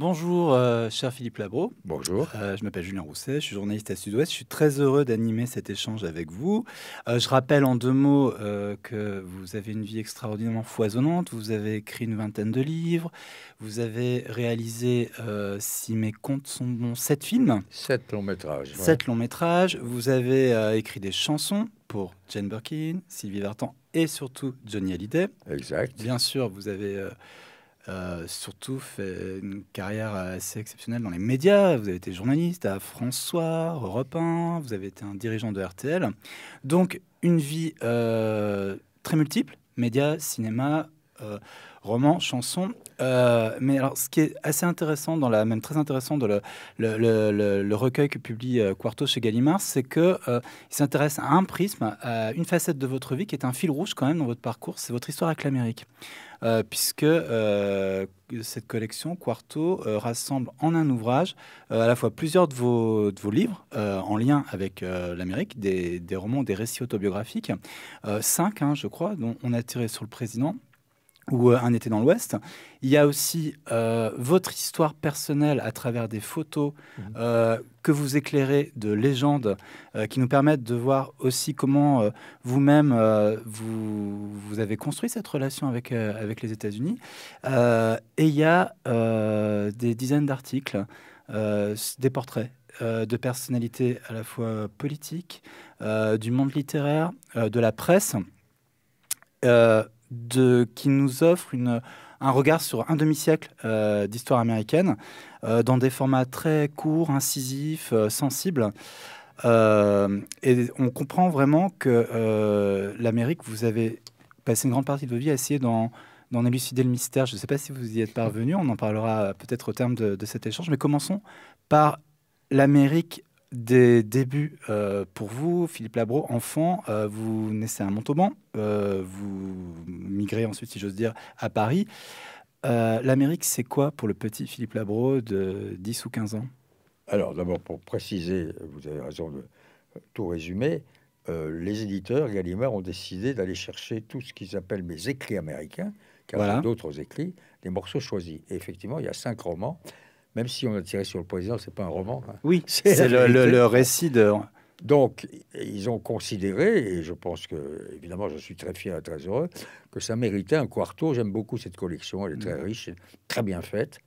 Bonjour, euh, cher Philippe Labro. Bonjour. Euh, je m'appelle Julien Rousset, je suis journaliste à Sud-Ouest. Je suis très heureux d'animer cet échange avec vous. Euh, je rappelle en deux mots que vous avez une vie extraordinairement foisonnante. Vous avez écrit une vingtaine de livres. Vous avez réalisé, si mes comptes sont bons, sept films. Sept longs métrages. Sept longs métrages. Vous avez écrit des chansons pour Jane Birkin, Sylvie Vartan et surtout Johnny Hallyday. Exact. Bien sûr, vous avez euh, surtout fait une carrière assez exceptionnelle dans les médias. Vous avez été journaliste à François, Europe 1, vous avez été un dirigeant de RTL. Donc, une vie euh, très multiple médias, cinéma, euh, romans, chansons. mais alors, ce qui est assez intéressant, dans la, même très intéressant, dans le, recueil que publie Quarto chez Gallimard, c'est que il s'intéresse à un prisme, à une facette de votre vie qui est un fil rouge quand même dans votre parcours, c'est votre histoire avec l'Amérique. Euh, puisque euh, cette collection Quarto euh, rassemble en un ouvrage à la fois plusieurs de vos, livres en lien avec l'Amérique, des, romans, des récits autobiographiques, cinq, hein, je crois, dont on a tiré sur le président ou euh, Un été dans l'Ouest. Il y a aussi euh, votre histoire personnelle à travers des photos mhm. euh, que vous éclairez de légendes qui nous permettent de voir aussi comment vous-même vous, avez construit cette relation avec, avec les États-Unis. et il y a des dizaines d'articles, des portraits de personnalités à la fois politiques, du monde littéraire, de la presse de, qui nous offre une, un regard sur un demi-siècle euh, d'histoire américaine euh, dans des formats très courts, incisifs, euh, sensibles. et on comprend vraiment que l'Amérique, vous avez passé une grande partie de votre vie à essayer d'en élucider le mystère. Je ne sais pas si vous y êtes parvenu, on en parlera peut-être au terme de, de cet échange, mais commençons par l'Amérique des débuts euh, pour vous, Philippe Labro, enfant, euh, vous naissez à Montauban, euh, vous migrez ensuite, si j'ose dire, à Paris. L'Amérique, c'est quoi pour le petit Philippe Labro de 10 ou 15 ans Alors, d'abord, pour préciser, vous avez raison de tout résumer, les éditeurs Gallimard ont décidé d'aller chercher tout ce qu'ils appellent mes écrits américains, car d'autres écrits, les morceaux choisis. Et effectivement, il y a cinq romans même si on a tiré sur le président, c'est pas un roman. Hein. Oui, c'est le, récit de. Donc, ils ont considéré, et je pense que, évidemment, je suis très fier et très heureux, que ça méritait un quarto. J'aime beaucoup cette collection, elle est très mm-hmm. riche, très bien faite.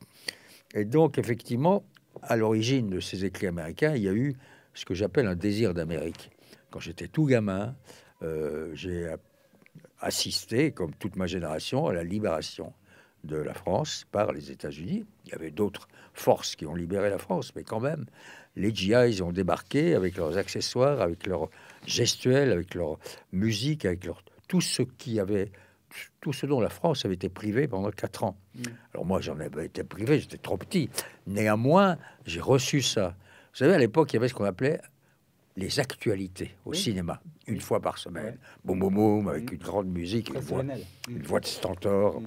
Et donc, effectivement, à l'origine de ces écrits américains, il y a eu ce que j'appelle un désir d'Amérique. Quand j'étais tout gamin, euh, j'ai assisté, comme toute ma génération, à la libération de la France par les États-Unis. Il y avait d'autres forces qui ont libéré la France, mais quand même, les GIs ont débarqué avec leurs accessoires, avec leurs gestuels, avec leur musique, avec tout ce qui avait tout ce dont la France avait été privée pendant quatre ans. Mm. Alors moi, j'en avais été privé, j'étais trop petit. Néanmoins, j'ai reçu ça. Vous savez, à l'époque, il y avait ce qu'on appelait les actualités au cinéma, une fois par semaine. Boum, boum, boum, avec mm. une grande musique, une voix, une mm. voix de stentor.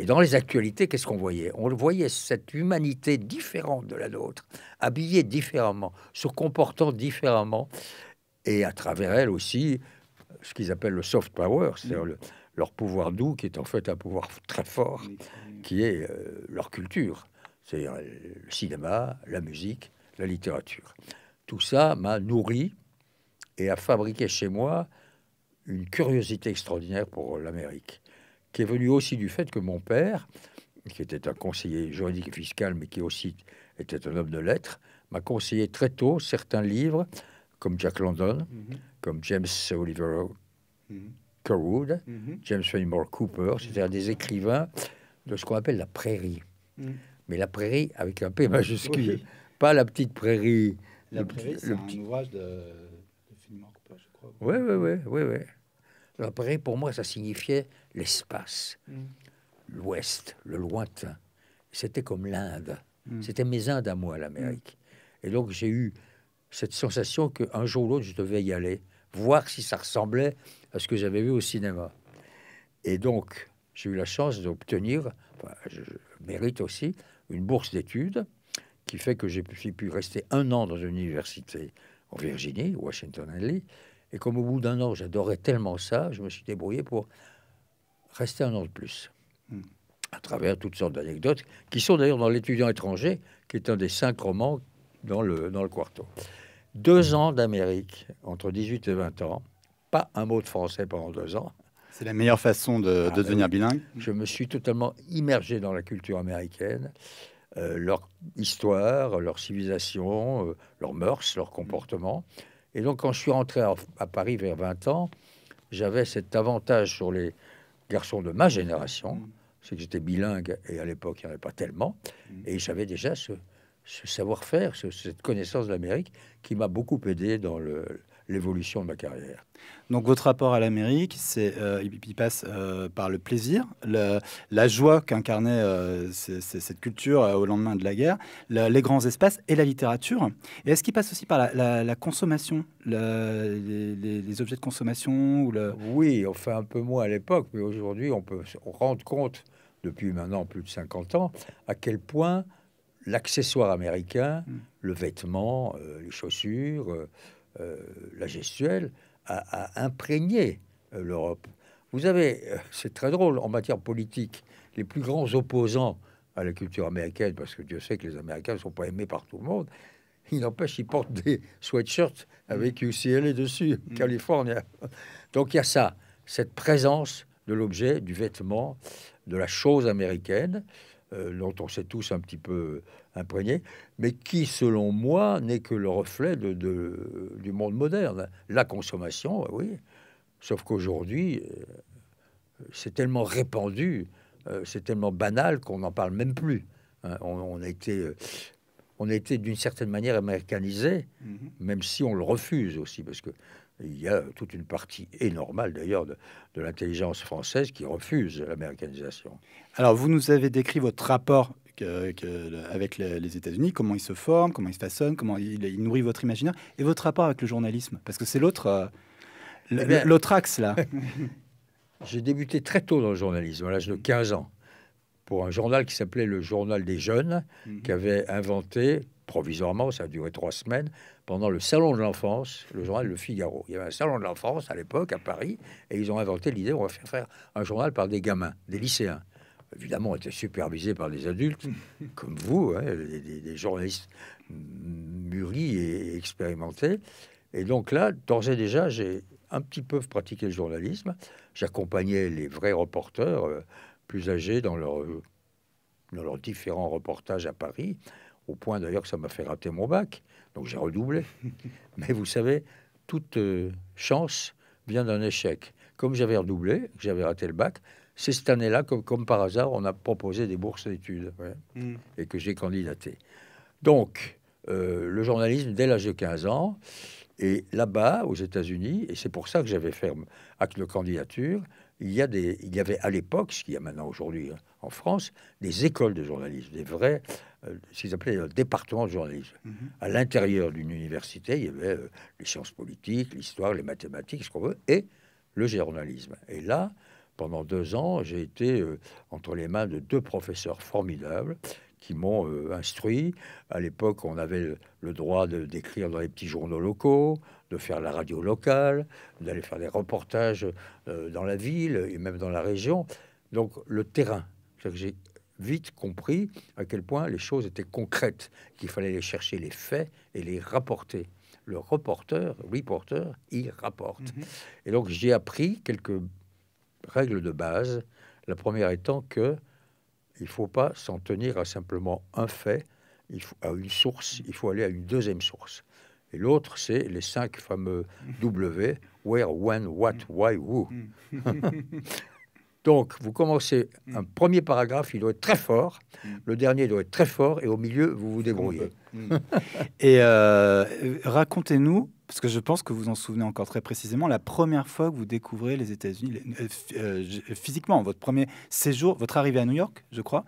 Et dans les actualités, qu'est-ce qu'on voyait On voyait cette humanité différente de la nôtre, habillée différemment, se comportant différemment, et à travers elle aussi, ce qu'ils appellent le soft power, c'est-à-dire leur pouvoir doux, qui est en fait un pouvoir très fort, qui est euh, leur culture, c'est-à-dire le cinéma, la musique, la littérature. Tout ça m'a nourri et a fabriqué chez moi une curiosité extraordinaire pour l'Amérique qui est venu aussi du fait que mon père, qui était un conseiller juridique et fiscal, mais qui aussi était un homme de lettres, m'a conseillé très tôt certains livres, comme Jack London, mm-hmm. comme James Oliver mm mm-hmm. Curwood, mm-hmm. James Fenimore Cooper, c'est-à-dire des écrivains de ce qu'on appelle la prairie. Mm. Mais la prairie avec un P majuscule, pas la petite prairie. La prairie, c'est un ouvrage de, de Fenimore Cooper, je crois. oui, oui, oui. oui. La prairie, pour moi, ça signifiait l'espace, mm. l'Ouest, le lointain. C'était comme l'Inde. Mm. C'était mes Indes à moi, l'Amérique. Mm. Et donc j'ai eu cette sensation qu'un jour ou l'autre, je devais y aller, voir si ça ressemblait à ce que j'avais vu au cinéma. Et donc, j'ai eu la chance d'obtenir, je, mérite aussi, une bourse d'études qui fait que j'ai pu rester un an dans une université en Virginie, Washington Alley. Et comme au bout d'un an, j'adorais tellement ça, je me suis débrouillé pour rester un an de plus. Hmm. À travers toutes sortes d'anecdotes, qui sont d'ailleurs dans L'étudiant étranger, qui est un des cinq romans dans le, dans le quarto. Deux hmm. ans d'Amérique, entre 18 et 20 ans, pas un mot de français pendant deux ans. C'est la meilleure façon de, ah, de ben devenir bilingue. Je me suis totalement immergé dans la culture américaine, euh, leur histoire, leur civilisation, euh, leurs mœurs, leur comportement. Et donc, quand je suis rentré à Paris vers 20 ans, j'avais cet avantage sur les, Garçon de ma mm. génération, mm. c'est que j'étais bilingue et à l'époque il n'y en avait pas tellement, mm. et j'avais déjà ce, savoir-faire, cette connaissance de l'Amérique qui m'a beaucoup aidé dans le, l'évolution de ma carrière. Donc votre rapport à l'Amérique, c'est euh, il passe euh, par le plaisir, la joie qu'incarnait euh, cette culture au lendemain de la guerre, les grands espaces et la littérature. Et est-ce qu'il passe aussi par la, consommation, les, objets de consommation ou le... Oui, on fait un peu moins à l'époque, mais aujourd'hui on peut on rendre compte, depuis maintenant plus de 50 ans, à quel point l'accessoire américain, mm. le vêtement, les chaussures euh, la gestuelle a, imprégné euh, l'Europe. Vous avez, euh, c'est très drôle, en matière politique, les plus grands opposants à la culture américaine, parce que Dieu sait que les Américains ne sont pas aimés par tout le monde, il n'empêche, ils portent des sweatshirts avec mm. UCLA dessus, mm. Californie. Donc il y a ça, cette présence de l'objet, du vêtement, de la chose américaine. Euh, dont on s'est tous un petit peu euh, imprégné, mais qui, selon moi, n'est que le reflet du monde moderne. La consommation, bah oui, sauf qu'aujourd'hui, euh, c'est tellement répandu, c'est tellement banal qu'on n'en parle même plus. Hein. on, a été d'une certaine manière américanisé, mm-hmm. même si on le refuse aussi, parce que il y a toute une partie, et normale d'ailleurs, de, l'intelligence française qui refuse l'américanisation. Alors, vous nous avez décrit votre rapport avec les États-Unis, comment ils se forment, comment ils se façonnent, comment ils, nourrit nourrissent votre imaginaire, et votre rapport avec le journalisme, parce que c'est l'autre euh, eh l'autre axe, là. J'ai débuté très tôt dans le journalisme, à l'âge de 15 ans, pour un journal qui s'appelait le Journal des Jeunes, mhm. qui avait inventé, provisoirement, ça a duré trois semaines, pendant le Salon de l'enfance, le journal Le Figaro. Il y avait un Salon de l'enfance à l'époque à Paris, et ils ont inventé l'idée on va faire faire un journal par des gamins, des lycéens. Évidemment, on était supervisé par des adultes comme vous, hein, des, journalistes mûris et expérimentés. Et donc là, d'ores et déjà, j'ai un petit peu pratiqué le journalisme. J'accompagnais les vrais reporters euh, plus âgés dans, dans leurs différents reportages à Paris, au point d'ailleurs que ça m'a fait rater mon bac. Donc j'ai redoublé. Mais vous savez, toute euh, chance vient d'un échec. Comme j'avais redoublé, j'avais raté le bac, c'est cette année-là, que, comme, par hasard, on a proposé des bourses d'études hmm. et que j'ai candidaté. Donc, euh, le journalisme dès l'âge de 15 ans, et là-bas, aux États-Unis, et c'est pour ça que j'avais fait acte de candidature, il y, a des, il y avait à l'époque, ce qu'il y a maintenant aujourd'hui hein, en France, des écoles de journalisme, des vrais, euh, ce qu'ils appelaient département de journalisme. Mhm. À l'intérieur d'une université, il y avait euh, les sciences politiques, l'histoire, les mathématiques, ce qu'on veut, et le journalisme. Et là, pendant deux ans, j'ai été euh, entre les mains de deux professeurs formidables qui m'ont euh, instruit. À l'époque, on avait le droit de d'écrire dans les petits journaux locaux, de faire la radio locale, d'aller faire des reportages euh, dans la ville et même dans la région. Donc le terrain, j'ai vite compris à quel point les choses étaient concrètes, qu'il fallait les chercher les faits et les rapporter. Le reporter, reporter, il rapporte. Mhm. Et donc j'ai appris quelques règles de base. La première étant que il ne faut pas s'en tenir à simplement un fait, il faut, à une source, il faut aller à une deuxième source. Et l'autre, c'est les cinq fameux W, where, when, what, why, who. Donc, vous commencez un premier paragraphe, il doit être très fort, le dernier doit être très fort, et au milieu, vous vous débrouillez. et euh, racontez-nous parce que je pense que vous en souvenez encore très précisément, la première fois que vous découvrez les États-Unis euh, euh, euh, physiquement, votre premier séjour, votre arrivée à New York, je crois.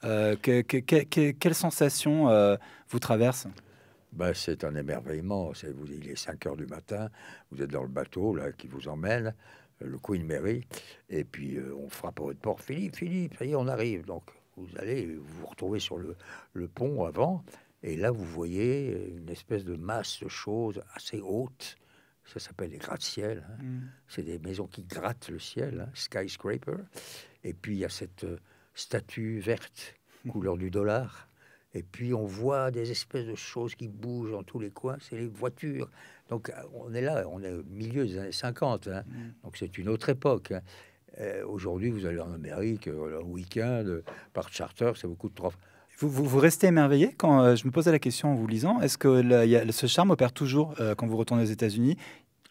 que, quelle sensation vous traverse bah, C'est un émerveillement. vous, il est 5 heures du matin, vous êtes dans le bateau là, qui vous emmène, le Queen Mary, et puis on frappe à votre port, Philippe, Philippe, ça y on arrive. Donc vous allez vous, vous retrouver sur le, le pont avant, et là, vous voyez une espèce de masse de choses assez hautes. Ça s'appelle les gratte-ciel. Hein. Mm. C'est des maisons qui grattent le ciel, hein, skyscraper. Et puis il y a cette euh, statue verte, couleur du dollar. Et puis on voit des espèces de choses qui bougent dans tous les coins, c'est les voitures. Donc euh, on est là, on est au milieu des années 50, hein. mm. donc c'est une autre époque. Hein. Euh, aujourd'hui, vous allez en Amérique, le week-end, par charter, c'est beaucoup de trop. Vous, vous, restez émerveillé quand euh, je me posais la question en vous lisant. Est-ce que ce charme opère toujours euh, quand vous retournez aux États-Unis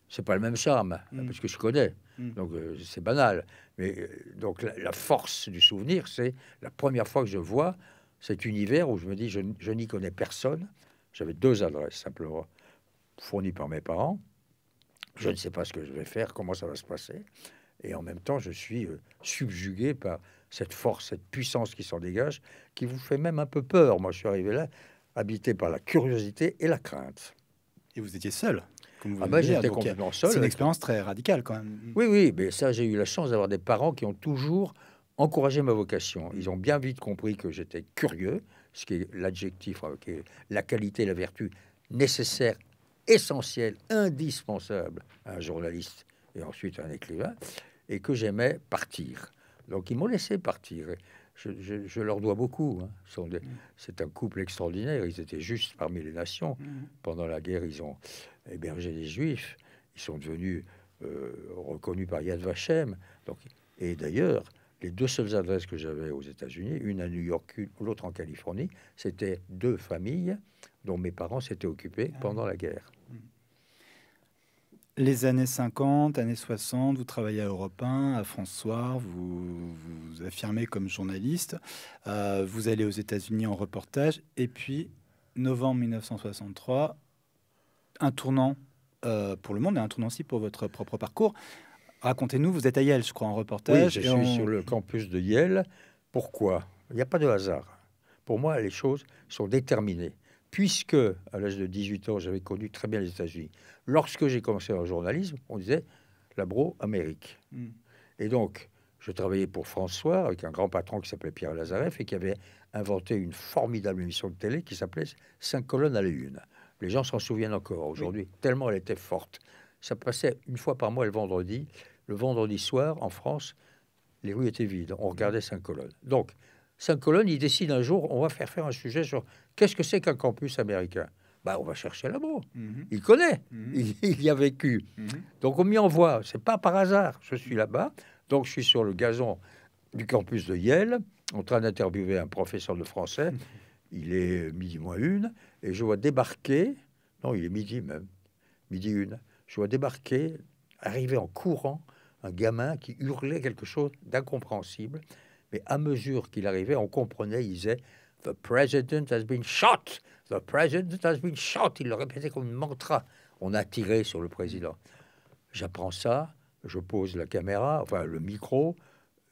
C'est pas le même charme, euh, hmm. parce que je connais. Hmm. Donc c'est banal. Mais donc la, force du souvenir, c'est la première fois que je vois cet univers où je me dis je, je n'y connais personne. J'avais deux adresses simplement fournies par mes parents. Je ne sais pas ce que je vais faire, comment ça va se passer. Et en même temps, je suis subjugué par cette force, cette puissance qui s'en dégage, qui vous fait même un peu peur. Moi, je suis arrivé là, habité par la curiosité et la crainte. Et vous étiez seul ah bah, j'étais complètement seul. C'est une expérience très radicale quand même. Oui, oui, mais ça, j'ai eu la chance d'avoir des parents qui ont toujours encouragé ma vocation. Mm. Ils ont bien vite compris que j'étais curieux, ce qui est l'adjectif, euh, la qualité, la vertu nécessaire, essentielle, indispensable à un journaliste et ensuite à un écrivain, et que j'aimais partir. Donc ils m'ont laissé partir. Je, leur dois beaucoup. Hein. Mm. C'est un couple extraordinaire. Ils étaient juste parmi les nations. Mm. Pendant la guerre, ils ont hébergé les Juifs. Ils sont devenus euh, reconnus par Yad Vashem. et d'ailleurs, les deux seules adresses que j'avais aux États-Unis, une à New York, l'autre en Californie, c'était deux familles dont mes parents s'étaient occupés ah. pendant la guerre les années 50, années 60, vous travaillez à Europe 1, à François, vous vous affirmez comme journaliste, euh, vous allez aux États-Unis en reportage, et puis novembre 1963, un tournant euh, pour le monde et un tournant aussi pour votre propre parcours. Racontez-nous, vous êtes à Yale, je crois, en reportage. Oui, je suis sur le campus de Yale. Pourquoi Il n'y a pas de hasard. Pour moi, les choses sont déterminées puisque à l'âge de 18 ans, j'avais connu très bien les États-Unis. Lorsque j'ai commencé dans le journalisme, on disait labro Amérique. Hmm. Et donc, je travaillais pour François avec un grand patron qui s'appelait Pierre Lazareff et qui avait inventé une formidable émission de télé qui s'appelait Cinq colonnes à la une. Les gens s'en souviennent encore aujourd'hui, tellement elle était forte. Ça passait une fois par mois le vendredi. Le vendredi soir, en France, les rues étaient vides. On regardait Cinq colonnes. Donc, saint colonne, il décide un jour, on va faire faire un sujet sur qu'est-ce que c'est qu'un campus américain. Bah, on va chercher l'amour. Mhm. Il connaît, mhm. il, y a vécu. Mhm. Donc on m'y envoie. C'est pas par hasard. Je suis là-bas. Donc je suis sur le gazon du campus de Yale, en train d'interviewer un professeur de français. Il est midi moins une, et je vois débarquer. Non, il est midi même, midi une. Je vois débarquer, arriver en courant, un gamin qui hurlait quelque chose d'incompréhensible. Mais à mesure qu'il arrivait, on comprenait, il disait The president has been shot The president has been shot Il le répétait comme une mantra. On a tiré sur le président. J'apprends ça, je pose la caméra, enfin le micro,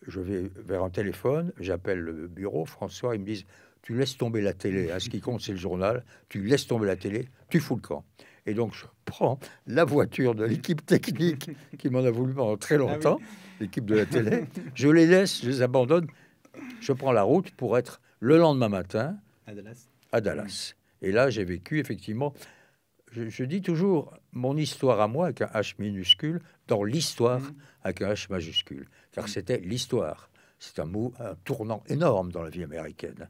je vais vers un téléphone, j'appelle le bureau, François, ils me disent Tu laisses tomber la télé, à ce qui compte c'est le journal, tu laisses tomber la télé, tu fous le camp. Et donc, je prends la voiture de l'équipe technique qui m'en a voulu pendant très ah longtemps, l'équipe de la télé. Je les laisse, je les abandonne. Je prends la route pour être le lendemain matin à Dallas. Et là, j'ai vécu effectivement. Je, dis toujours mon histoire à moi avec un H minuscule dans l'histoire mm. avec un H majuscule, car c'était l'histoire. C'est un mot, un tournant énorme dans la vie américaine,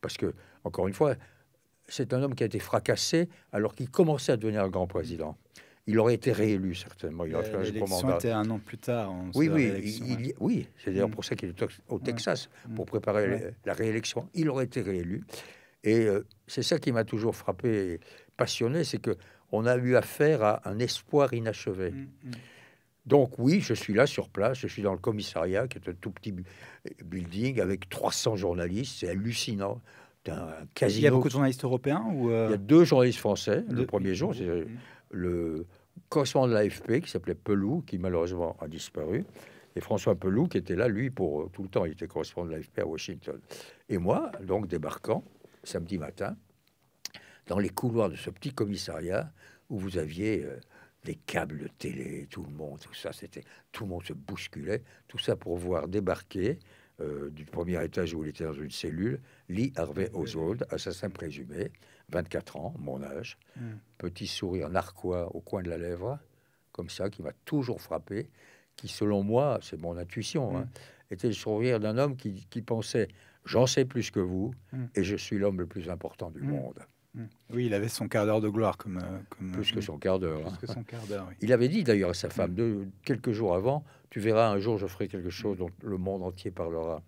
parce que encore une fois, c'est un homme qui a été fracassé alors qu'il commençait à devenir un grand président. Il aurait été réélu certainement. Il aurait fait euh, un un an plus tard. oui, oui, C'est d'ailleurs mm. pour ça qu'il est au Texas mm. pour préparer la, réélection. Il aurait été réélu. Et euh, c'est ça qui m'a toujours frappé, et passionné, c'est que on a eu affaire à un espoir inachevé. Mm, Donc oui, je suis là sur place, je suis dans le commissariat, qui est un tout petit building avec 300 journalistes, c'est hallucinant un Il y a beaucoup de journalistes européens ou euh, Il y a deux journalistes français. Le premier jour, c'est le correspondant de l'AFP qui s'appelait Pelou, qui malheureusement a disparu. Et François Pelou, qui était là, lui, pour euh, tout le temps, il était correspondant de l'AFP à Washington. Et moi, donc débarquant samedi matin, dans les couloirs de ce petit commissariat où vous aviez euh, des câbles de télé, tout le monde, tout ça, c'était tout le monde se bousculait, tout ça pour voir débarquer du premier étage où il était dans une cellule, Lee Harvey Oswald, assassin présumé, 24 ans, mon âge, hmm. petit sourire narquois au coin de la lèvre, comme ça, qui m'a toujours frappé, qui, selon moi, c'est mon intuition, hein, hmm. était le sourire d'un homme qui, pensait J'en sais plus que vous hmm. et je suis l'homme le plus important du monde. Oui, il avait son quart d'heure de gloire comme, euh, plus euh, que son quart d'heure. Hein. Il avait dit d'ailleurs à sa femme de quelques jours avant, tu verras un jour je ferai quelque chose dont le monde entier parlera.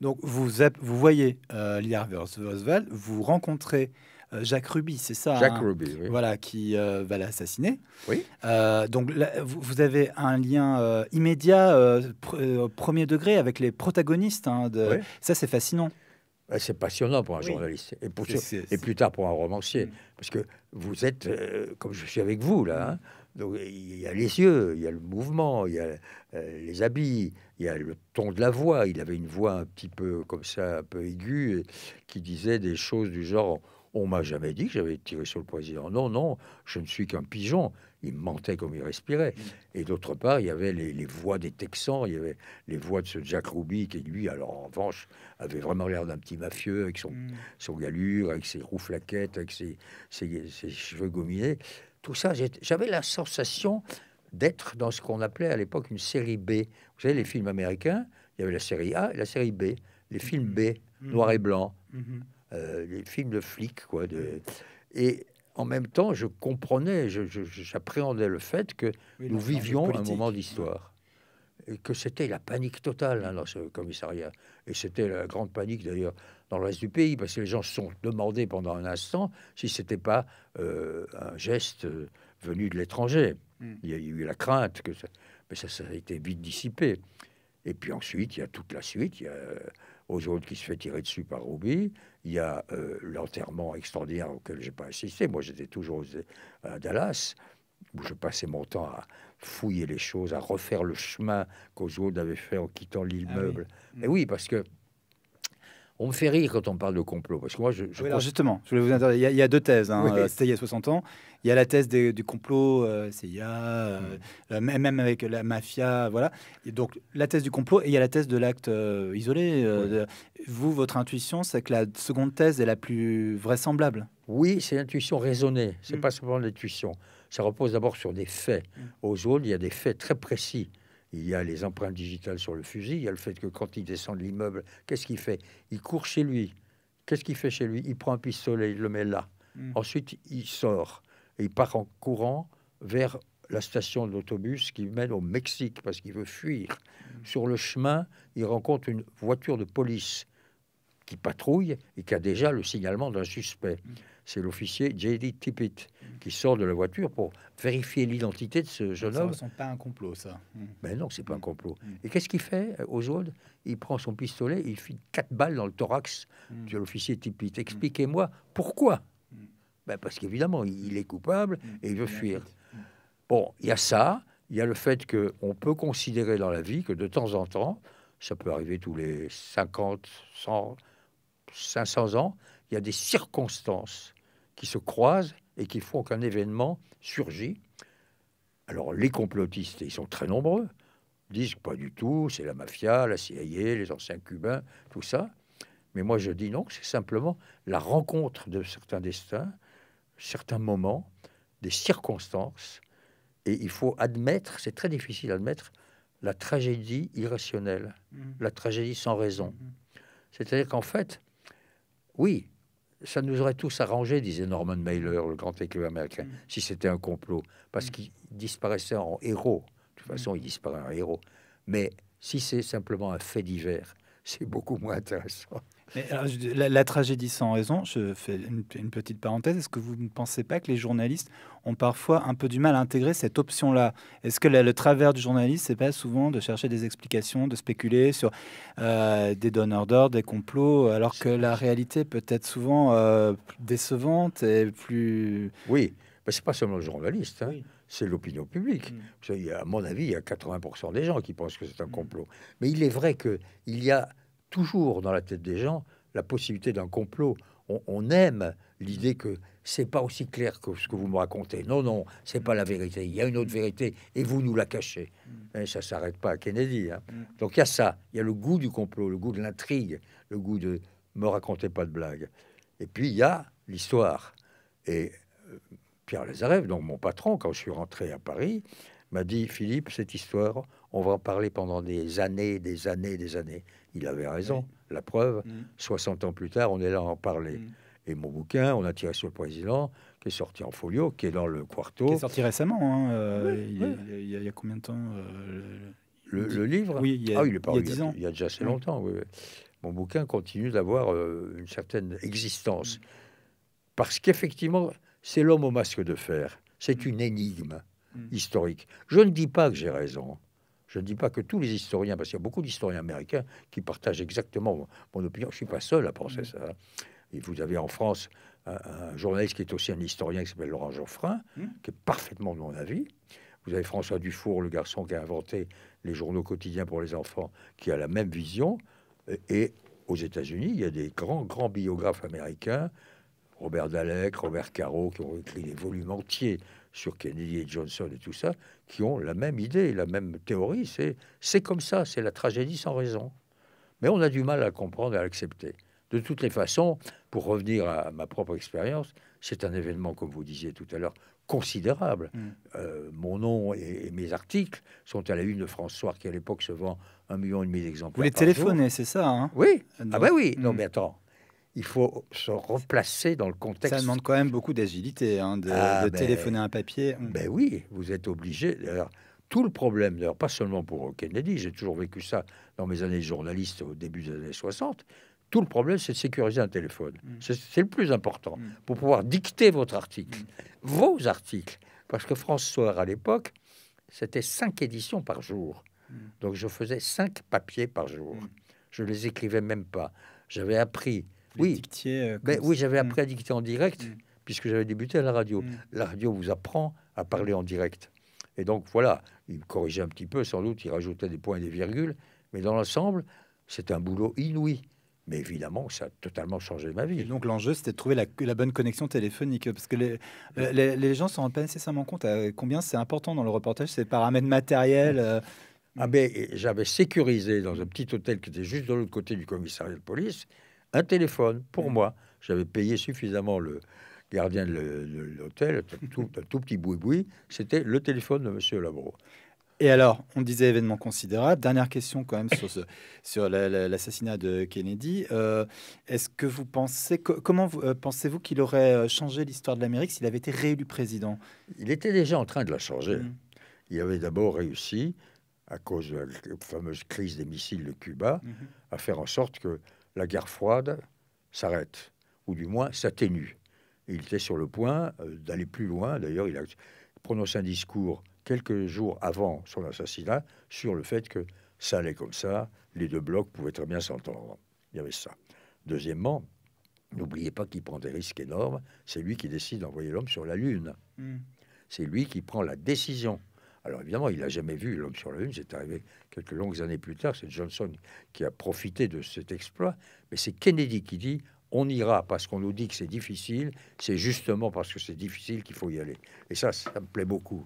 Donc vous, vous voyez euh, Roosevelt, vous rencontrez euh, Jacques Ruby, c'est ça Jacques hein, Voilà, qui euh, va l'assassiner. Oui. Euh, donc vous, avez un lien immédiat, au premier degré, avec les protagonistes. Hein, de... Ça, c'est fascinant. C'est passionnant pour un journaliste et, plus tard pour un romancier. Parce que vous êtes, comme je suis avec vous là, hein, il y a les yeux, il y a le mouvement, il y a euh, les habits, il y a le ton de la voix. Il avait une voix un petit peu comme ça, un peu aiguë, qui disait des choses du genre on m'a jamais dit que j'avais tiré sur le président. Non, non, je ne suis qu'un pigeon. Il mentait comme il respirait. Et d'autre part, il y avait les, voix des Texans, il y avait les voix de ce Jack Ruby qui, lui, alors en revanche, avait vraiment l'air d'un petit mafieux avec son, mm. galure, avec ses roues flaquettes, avec ses, cheveux gominés tout ça, j'avais la sensation d'être dans ce qu'on appelait à l'époque une série B. Vous savez, les films américains, il y avait la série A et la série B. Les films B, mhm. noir et blanc, mhm. Mhm. Euh, les films de flics, quoi. De... Et en même temps, je comprenais, j'appréhendais le fait que nous vivions un moment d'histoire que c'était la panique totale hein, dans ce commissariat. Et c'était la grande panique d'ailleurs dans le reste du pays, parce que les gens se sont demandés pendant un instant si ce n'était pas euh, un geste euh, venu de l'étranger. Hmm. Il y a eu la crainte, que mais ça, ça a été vite dissipé. Et puis ensuite, il y a toute la suite. Il y a Oswald euh, qui se fait tirer dessus par Ruby. Il y a l'enterrement extraordinaire auquel j'ai pas assisté. Moi, j'étais toujours à Dallas, où je passais mon temps à, fouiller les choses, à refaire le chemin qu'Oswald avait fait en quittant l'île ah Meuble Mais mm. oui, parce que on me fait rire quand on parle de complot, parce que moi, ah justement, je voulais vous il y, il y, a deux thèses. Hein. Euh, c'était il y a 60 ans. Il y a la thèse du complot euh, c'est CIA, euh, mm. même avec la mafia, voilà. Et donc la thèse du complot et il y a la thèse de l'acte isolé. Vous, votre intuition, c'est que la seconde thèse est la plus vraisemblable. Oui, c'est l'intuition raisonnée. C'est mm. pas seulement l'intuition ça repose d'abord sur des faits. Mm. Aux zones, il y a des faits très précis. Il y a les empreintes digitales sur le fusil, il y a le fait que quand il descend de l'immeuble, qu'est-ce qu'il fait Il court chez lui. Qu'est-ce qu'il fait chez lui Il prend un pistolet, il le met là. Mm. Ensuite, il sort et il part en courant vers la station d'autobus qui mène au Mexique parce qu'il veut fuir. Mm. Sur le chemin, il rencontre une voiture de police qui patrouille et qui a déjà le signalement d'un suspect c'est l'officier J.D. Tippett qui sort de la voiture pour vérifier l'identité de ce jeune homme. Ce ne pas un complot, ça. Mais hmm. ben non, c'est pas un hmm. complot. Hmm. Et qu'est-ce qu'il fait, Oswald Il prend son pistolet, il fit quatre balles dans le thorax de l'officier Tippett. Expliquez-moi pourquoi ben Parce qu'évidemment, il est coupable et il veut fuir. Bon, il y a ça, il y a le fait qu'on peut considérer dans la vie que de temps en temps, ça peut arriver tous les 50, 100, 500 ans, il y a des circonstances qui se croisent et qui font qu'un événement surgit. Alors les complotistes, ils sont très nombreux, disent pas du tout, c'est la mafia, la CIA, les anciens cubains, tout ça. Mais moi je dis non, c'est simplement la rencontre de certains destins, certains moments, des circonstances. Et il faut admettre, c'est très difficile admettre, la tragédie irrationnelle, mmh. la tragédie sans raison. Mmh. C'est-à-dire qu'en fait, oui, ça nous aurait tous arrangé, disait Norman Mailer, le grand écrivain américain, mm. si c'était un complot, parce mm. qu'il disparaissait en héros. De toute façon, mm. il disparaît en héros. Mais si c'est simplement un fait divers, c'est beaucoup moins intéressant la, tragédie sans raison, je fais une, petite parenthèse, est-ce que vous ne pensez pas que les journalistes ont parfois un peu du mal à intégrer cette option-là Est-ce que le travers du journaliste, c'est pas souvent de chercher des explications, de spéculer sur euh, des donneurs d'ordre, des complots, alors que la réalité peut être souvent euh, décevante et plus... Oui, mais c'est pas seulement le journaliste. Hein. c'est l'opinion publique. A mm. À mon avis, il y a 80% des gens qui pensent que c'est un mm. complot. Mais il est vrai qu'il y a toujours dans la tête des gens la possibilité d'un complot. On, aime l'idée que c'est pas aussi clair que ce que vous me racontez. Non, non, c'est pas la vérité. Il y a une autre vérité et vous nous la cachez. Mm. ça s'arrête pas à Kennedy. Hein. Mm. Donc il y a ça. Il y a le goût du complot, le goût de l'intrigue, le goût de me raconter pas de blagues. Et puis il y a l'histoire. Et euh, Pierre Lazarev, donc mon patron, quand je suis rentré à Paris, m'a dit Philippe, cette histoire, on va en parler pendant des années, des années, des années. Il avait raison. La preuve, 60 mm. ans plus tard, on est là en parler. Mm. Et mon bouquin, On a tiré sur le président, qui est sorti en folio, qui est dans le quarto. Qui est sorti récemment. il, y a, combien de temps euh, le, livre Oui, il y a, est y ans. Il y a déjà assez longtemps. Oui. Mon bouquin continue d'avoir euh, une certaine existence. Mm. Parce qu'effectivement, c'est l'homme au masque de fer. C'est une énigme historique. Je ne dis pas que j'ai raison. Je ne dis pas que tous les historiens, parce qu'il y a beaucoup d'historiens américains qui partagent exactement mon, opinion. Je suis pas seul à penser mm. ça. Hein. Et vous avez en France un, journaliste qui est aussi un historien qui s'appelle Laurent Geoffrin, mm. qui est parfaitement de mon avis. Vous avez François Dufour, le garçon qui a inventé les journaux quotidiens pour les enfants, qui a la même vision. Et, aux États-Unis, il y a des grands, grands biographes américains, Robert Dalek, Robert Caro, qui ont écrit des volumes entiers sur Kennedy et Johnson et tout ça, qui ont la même idée, la même théorie. C'est, c'est comme ça, c'est la tragédie sans raison. Mais on a du mal à comprendre et à l'accepter. De toutes les façons, pour revenir à ma propre expérience, c'est un événement, comme vous disiez tout à l'heure, considérable. Mm. Euh, mon nom et, mes articles sont à la une de France Soir, qui à l'époque se vend un million et demi d'exemplaires. Vous les téléphonez, c'est ça hein Oui. Euh, ah ben oui. Non, mm. mais attends il faut se replacer dans le contexte. Ça demande quand même beaucoup d'agilité, hein, de, ah, ben, téléphoner un papier. Hum. Ben oui, vous êtes obligé. d'ailleurs tout le problème, d'ailleurs, pas seulement pour Kennedy, j'ai toujours vécu ça dans mes années journalistes au début des années 60. Tout le problème, c'est de sécuriser un téléphone. Hum. C'est le plus important hum. pour pouvoir dicter votre article, vos articles. Parce que France Soir, à l'époque, c'était cinq éditions par jour. Donc, je faisais cinq papiers par jour. Je les écrivais même pas. J'avais appris oui. Euh, ben j'avais mm. appris à dicter en direct, mm. puisque j'avais débuté à la radio. Mm. La radio vous apprend à parler en direct. Et donc voilà, il corrigeait un petit peu, sans doute, il rajoutait des points et des virgules, mais dans l'ensemble, c'est un boulot inouï. Mais évidemment, ça a totalement changé ma vie. donc l'enjeu, c'était de trouver la, bonne connexion téléphonique, parce que les, euh. Euh, gens ne se rendent pas nécessairement compte combien c'est important dans le reportage, ces paramètres matériels. Ah, j'avais sécurisé dans un petit hôtel qui était juste de l'autre côté du commissariat de police, un téléphone pour mm. moi. J'avais payé suffisamment le gardien de l'hôtel, un tout petit boui-boui. C'était le téléphone de Monsieur Labro. Et alors, on disait événement considérable. Dernière question quand même sur, sur l'assassinat de Kennedy. Euh, est-ce que vous pensez, comment euh, pensez-vous qu'il aurait euh, changé l'histoire de l'Amérique s'il avait été réélu président Il était déjà en train de la changer. Mm. Il avait d'abord réussi, à cause de la fameuse crise des missiles de Cuba, mm-hmm. à faire en sorte que la guerre froide s'arrête, ou du moins s'atténue. Il était sur le point euh, d'aller plus loin. D'ailleurs, il a prononcé un discours quelques jours avant son assassinat sur le fait que ça allait comme ça, les deux blocs pouvaient très bien s'entendre. Il y avait ça. Deuxièmement, n'oubliez pas qu'il prend des risques énormes. C'est lui qui décide d'envoyer l'homme sur la Lune. Hmm. C'est lui qui prend la décision alors évidemment, il n'a jamais vu l'homme sur la Lune, c'est arrivé quelques longues années plus tard, c'est Johnson qui a profité de cet exploit, mais c'est Kennedy qui dit on ira parce qu'on nous dit que c'est difficile, c'est justement parce que c'est difficile qu'il faut y aller. Et ça, ça me plaît beaucoup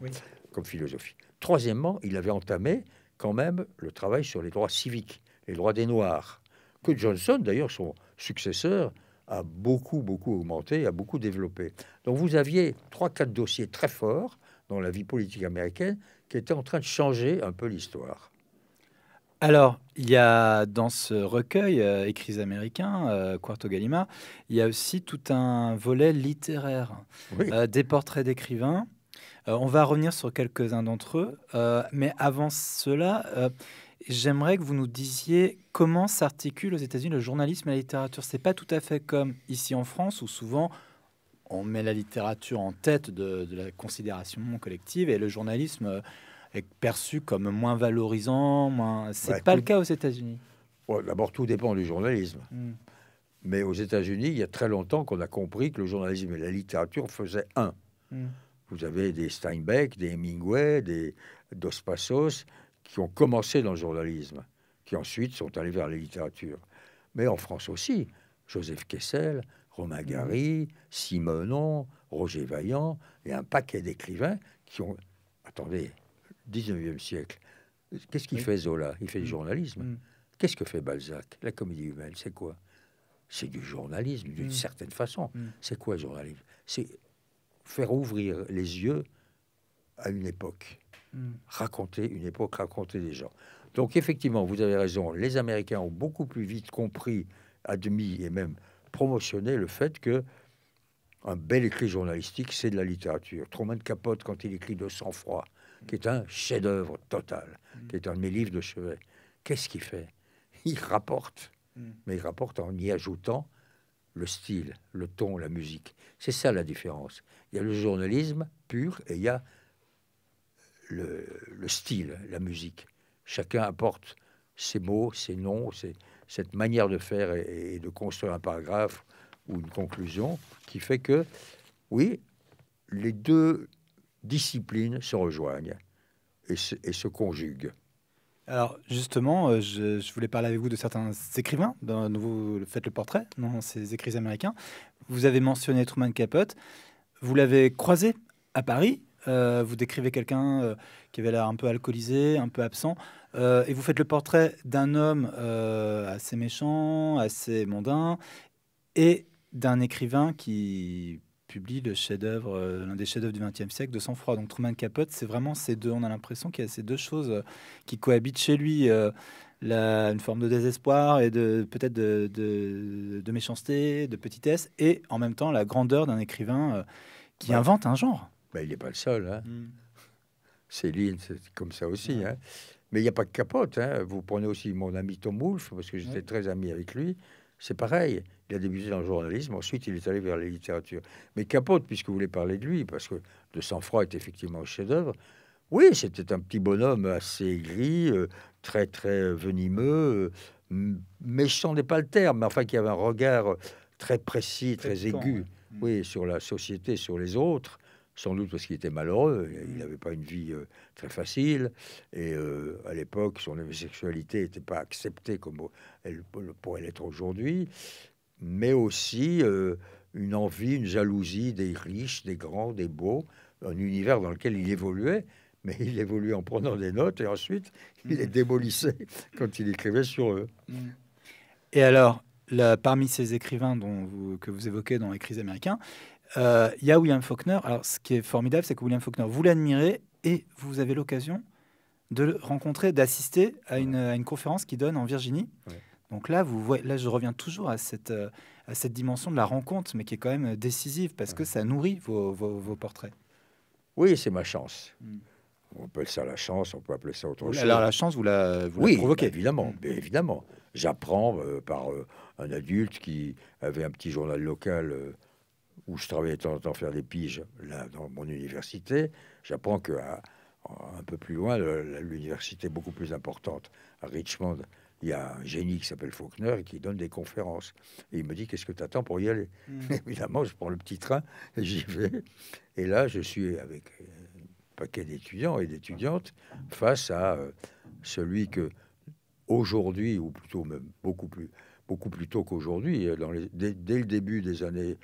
comme philosophie. Troisièmement, il avait entamé quand même le travail sur les droits civiques, les droits des Noirs, que Johnson, d'ailleurs son successeur, a beaucoup, beaucoup augmenté, a beaucoup développé. Donc vous aviez trois, quatre dossiers très forts dans la vie politique américaine qui était en train de changer un peu l'histoire. Alors, il y a dans ce recueil euh, Écrits américains, Quarto euh, Galima, il y a aussi tout un volet littéraire, euh, des portraits d'écrivains. on va revenir sur quelques-uns d'entre eux, mais avant cela, j'aimerais que vous nous disiez comment s'articule aux États-Unis le journalisme et la littérature. C'est pas tout à fait comme ici en France où souvent on met la littérature en tête de, la considération collective et le journalisme euh, est perçu comme moins valorisant. C'est pas le cas aux États-Unis. D'abord, tout dépend du journalisme. Hmm. Mais aux États-Unis, il y a très longtemps qu'on a compris que le journalisme et la littérature faisaient un. Hmm. Vous avez des Steinbeck, des Hemingway, des Dos Passos qui ont commencé dans le journalisme, qui ensuite sont allés vers la littérature. Mais en France aussi, Joseph Kessel, Romain mhm. Gary, Simonon, Roger Vaillant, et un paquet d'écrivains qui ont... Attendez, 19e siècle, qu'est-ce qu'il fait Zola Il fait du mhm. journalisme. Mhm. Qu'est-ce que fait Balzac La comédie humaine, c'est quoi C'est du journalisme, d'une certaine façon. C'est quoi le journalisme C'est faire ouvrir les yeux à une époque. Raconter une époque, raconter des gens. Donc effectivement, vous avez raison, les Américains ont beaucoup plus vite compris, admis et même promotionner le fait que un bel écrit journalistique, c'est de la littérature. Truman Capote, quand il écrit De sang-froid, qui est un chef-d'œuvre total, mm. qui est un de mes livres de chevet, qu'est-ce qu'il fait Il rapporte, mm. mais il rapporte en y ajoutant le style, le ton, la musique. C'est ça la différence. Il y a le journalisme pur et il y a le, le style, la musique. Chacun apporte ses mots, ses noms, ses, cette manière de faire et, de construire un paragraphe ou une conclusion qui fait que, oui, les deux disciplines se rejoignent et se, conjuguent. Alors justement, euh, je, voulais parler avec vous de certains écrivains dont vous faites le portrait, non, ces écrits américains. Vous avez mentionné Truman Capote. Vous l'avez croisé à Paris. Euh, vous décrivez quelqu'un euh, qui avait l'air un peu alcoolisé, un peu absent. Euh, et vous faites le portrait d'un homme euh, assez méchant, assez mondain, et d'un écrivain qui publie le chef-d'œuvre, euh, l'un des chefs-d'œuvre du XXe siècle, de sang-froid. Donc Truman Capote, c'est vraiment ces deux. On a l'impression qu'il y a ces deux choses qui cohabitent chez lui. La, une forme de désespoir et de peut-être de, méchanceté, de petitesse, et en même temps la grandeur d'un écrivain qui invente un genre. Bah, il n'est pas le seul. Hein. Hmm. Céline, c'est comme ça aussi. Hein. Mais il n'y a pas que Capote. Hein. Vous prenez aussi mon ami Tom Wolfe, parce que j'étais très ami avec lui. C'est pareil. Il a débuté dans le journalisme, ensuite il est allé vers la littérature. Mais Capote, puisque vous voulez parler de lui, parce que De sang-froid est effectivement un chef-d'œuvre, oui, c'était un petit bonhomme assez gris, euh, très très euh, venimeux, euh, méchant n'est pas le terme, mais enfin qui avait un regard très précis, très, aigu, oui, mm. sur la société, sur les autres sans doute parce qu'il était malheureux, il n'avait mm. pas une vie euh, très facile, et euh, à l'époque, son homosexualité n'était pas acceptée comme elle pourrait l'être aujourd'hui, mais aussi euh, une envie, une jalousie des riches, des grands, des beaux, un univers dans lequel il évoluait, mais il évoluait en prenant des notes, et ensuite, il les mm. démolissait quand il écrivait sur eux. Mm. Et alors, parmi ces écrivains dont vous, que vous évoquez dans Écrits américains, euh, il y a William Faulkner. Alors, ce qui est formidable, c'est que William Faulkner, vous l'admirez et vous avez l'occasion de le rencontrer, d'assister à une, conférence qu'il donne en Virginie. Donc là, vous là, je reviens toujours à cette, euh, à cette dimension de la rencontre, mais qui est quand même euh, décisive parce que ça nourrit vos, vos, portraits. Oui, c'est ma chance. Hmm. On appelle ça la chance, on peut appeler ça autre chose. Alors la chance, vous la, vous provoquez. Bah, évidemment, hmm. évidemment. J'apprends par un adulte qui avait un petit journal local où je travaillais de temps en temps faire des piges là, dans mon université, j'apprends que un peu plus loin, l'université beaucoup plus importante à Richmond, il y a un génie qui s'appelle Faulkner et qui donne des conférences. Et il me dit Qu'est-ce que tu attends pour y aller mm. Évidemment, je prends le petit train et j'y vais. Et là, je suis avec un paquet d'étudiants et d'étudiantes face à euh, celui que, aujourd'hui, ou plutôt même beaucoup plus, beaucoup plus tôt qu'aujourd'hui, euh, dès le début des années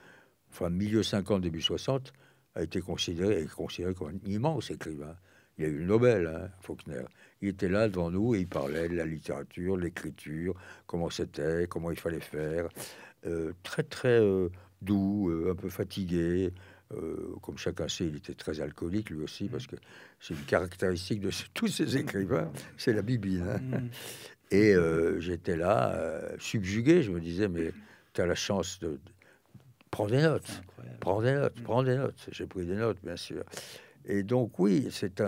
enfin milieu 50, début 60, a été considéré, considéré comme un immense écrivain. Il y a eu le Nobel, hein, Faulkner. Il était là devant nous et il parlait de la littérature, l'écriture, comment c'était, comment il fallait faire. Euh, très, très euh, doux, euh, un peu fatigué. comme chacun sait, il était très alcoolique lui aussi, parce que c'est une caractéristique de tous ces écrivains, c'est la Bible. Hein. Mm. Et j'étais là, subjugué. Je me disais, mais tu as la chance de prends des notes, prends des notes, prends des notes. J'ai pris des notes, bien sûr. Et donc, oui, c'est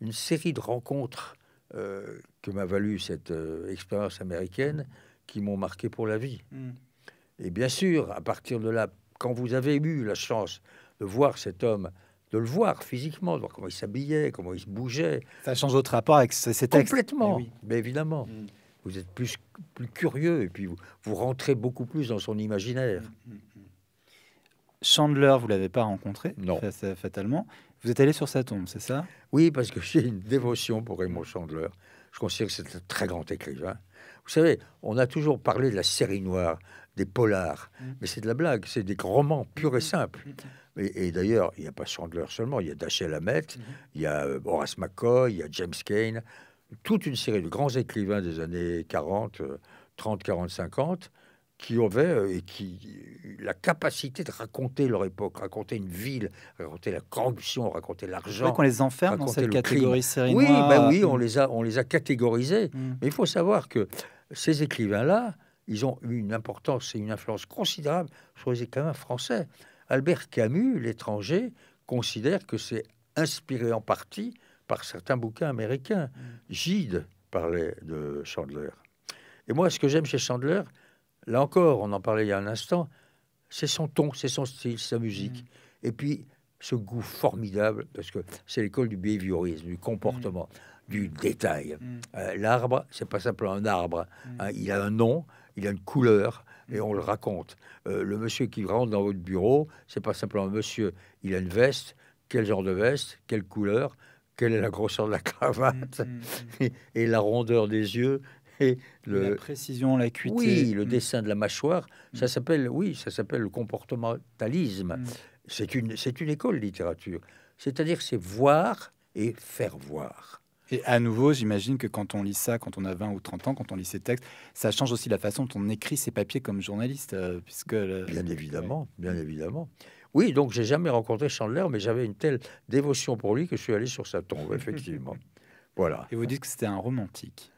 une série de rencontres euh, que m'a valu cette euh, expérience américaine qui m'ont marqué pour la vie. Hmm. Et bien sûr, à partir de là, quand vous avez eu la chance de voir cet homme, de le voir physiquement, de voir comment il s'habillait, comment il se bougeait. Ça change votre rapport avec ces textes. Complètement, eh mais, évidemment. Hmm. Vous êtes plus, plus curieux et puis vous, rentrez beaucoup plus dans son imaginaire. Hmm, Chandler, vous l'avez pas rencontré, non. fatalement. Vous êtes allé sur sa tombe, c'est ça Oui, parce que j'ai une dévotion pour Raymond Chandler. Je considère que c'est un très grand écrivain. Vous savez, on a toujours parlé de la série noire, des polars, mm. mais c'est de la blague, c'est des romans purs et mm, mm, simples. Et, d'ailleurs, il n'y a pas Chandler seulement, il y a Dashiell Hammett, il y a euh, Horace McCoy, il y a James Cain, toute une série de grands écrivains des années 40, 30, 40, 50, qui avaient euh, et qui la capacité de raconter leur époque, raconter une ville, raconter la corruption, raconter l'argent. qu'on les enferme dans cette catégorie série Oui, ben oui, on mm. les a, on les a catégorisés. Mm. Mais il faut savoir que ces écrivains-là, ils ont eu une importance et une influence considérable sur les écrivains français. Albert Camus, l'étranger, considère que c'est inspiré en partie par certains bouquins américains. Mm. Gide parlait de Chandler. Et moi, ce que j'aime chez Chandler, là encore, on en parlait il y a un instant, c'est son ton, c'est son style, sa musique. Mm. Et puis, ce goût formidable, parce que c'est l'école du behaviorisme, du comportement, mm. du détail. Mm. Euh, l'arbre, c'est pas simplement un arbre. Hein. il a un nom, il a une couleur, et on le raconte. Euh, le monsieur qui rentre dans votre bureau, c'est pas simplement un monsieur. Il a une veste. Quel genre de veste Quelle couleur quelle est la grosseur de la cravate et la rondeur des yeux et La précision, la l'acuité. Oui, le mm. dessin de la mâchoire, ça mm. s'appelle, oui, ça s'appelle le comportementalisme. Mm. C'est une, c'est une école littérature. C'est-à-dire, c'est voir et faire voir. Et à nouveau, j'imagine que quand on lit ça, quand on a 20 ou 30 ans, quand on lit ces textes, ça change aussi la façon dont on écrit ses papiers comme journaliste, euh, puisque... Bien évidemment, bien évidemment. Oui, donc j'ai jamais rencontré Chandler, mais j'avais une telle dévotion pour lui que je suis allé sur sa tombe, effectivement. voilà. Et vous dites que c'était un romantique.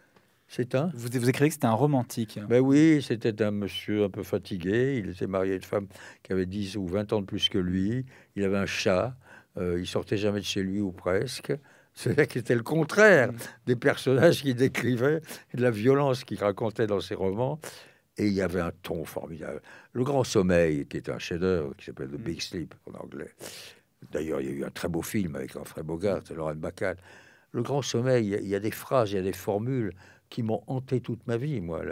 Vous, vous écrivez que c'était un romantique. Ben oui, c'était un monsieur un peu fatigué. Il était marié à une femme qui avait 10 ou 20 ans de plus que lui. Il avait un chat. Euh, il sortait jamais de chez lui ou presque. cest à qu'il était le contraire mm. des personnages qu'il décrivait et de la violence qu'il racontait dans ses romans. Et il y avait un ton formidable. Le Grand Sommeil, qui est un chef-d'œuvre, qui s'appelle The mm. Big Sleep en anglais. D'ailleurs, il y a eu un très beau film avec Humphrey Bogart et mm. Lauren Bacall. Le Grand Sommeil, il y a des phrases, il y a des formules qui m'ont hanté toute ma vie. Moi,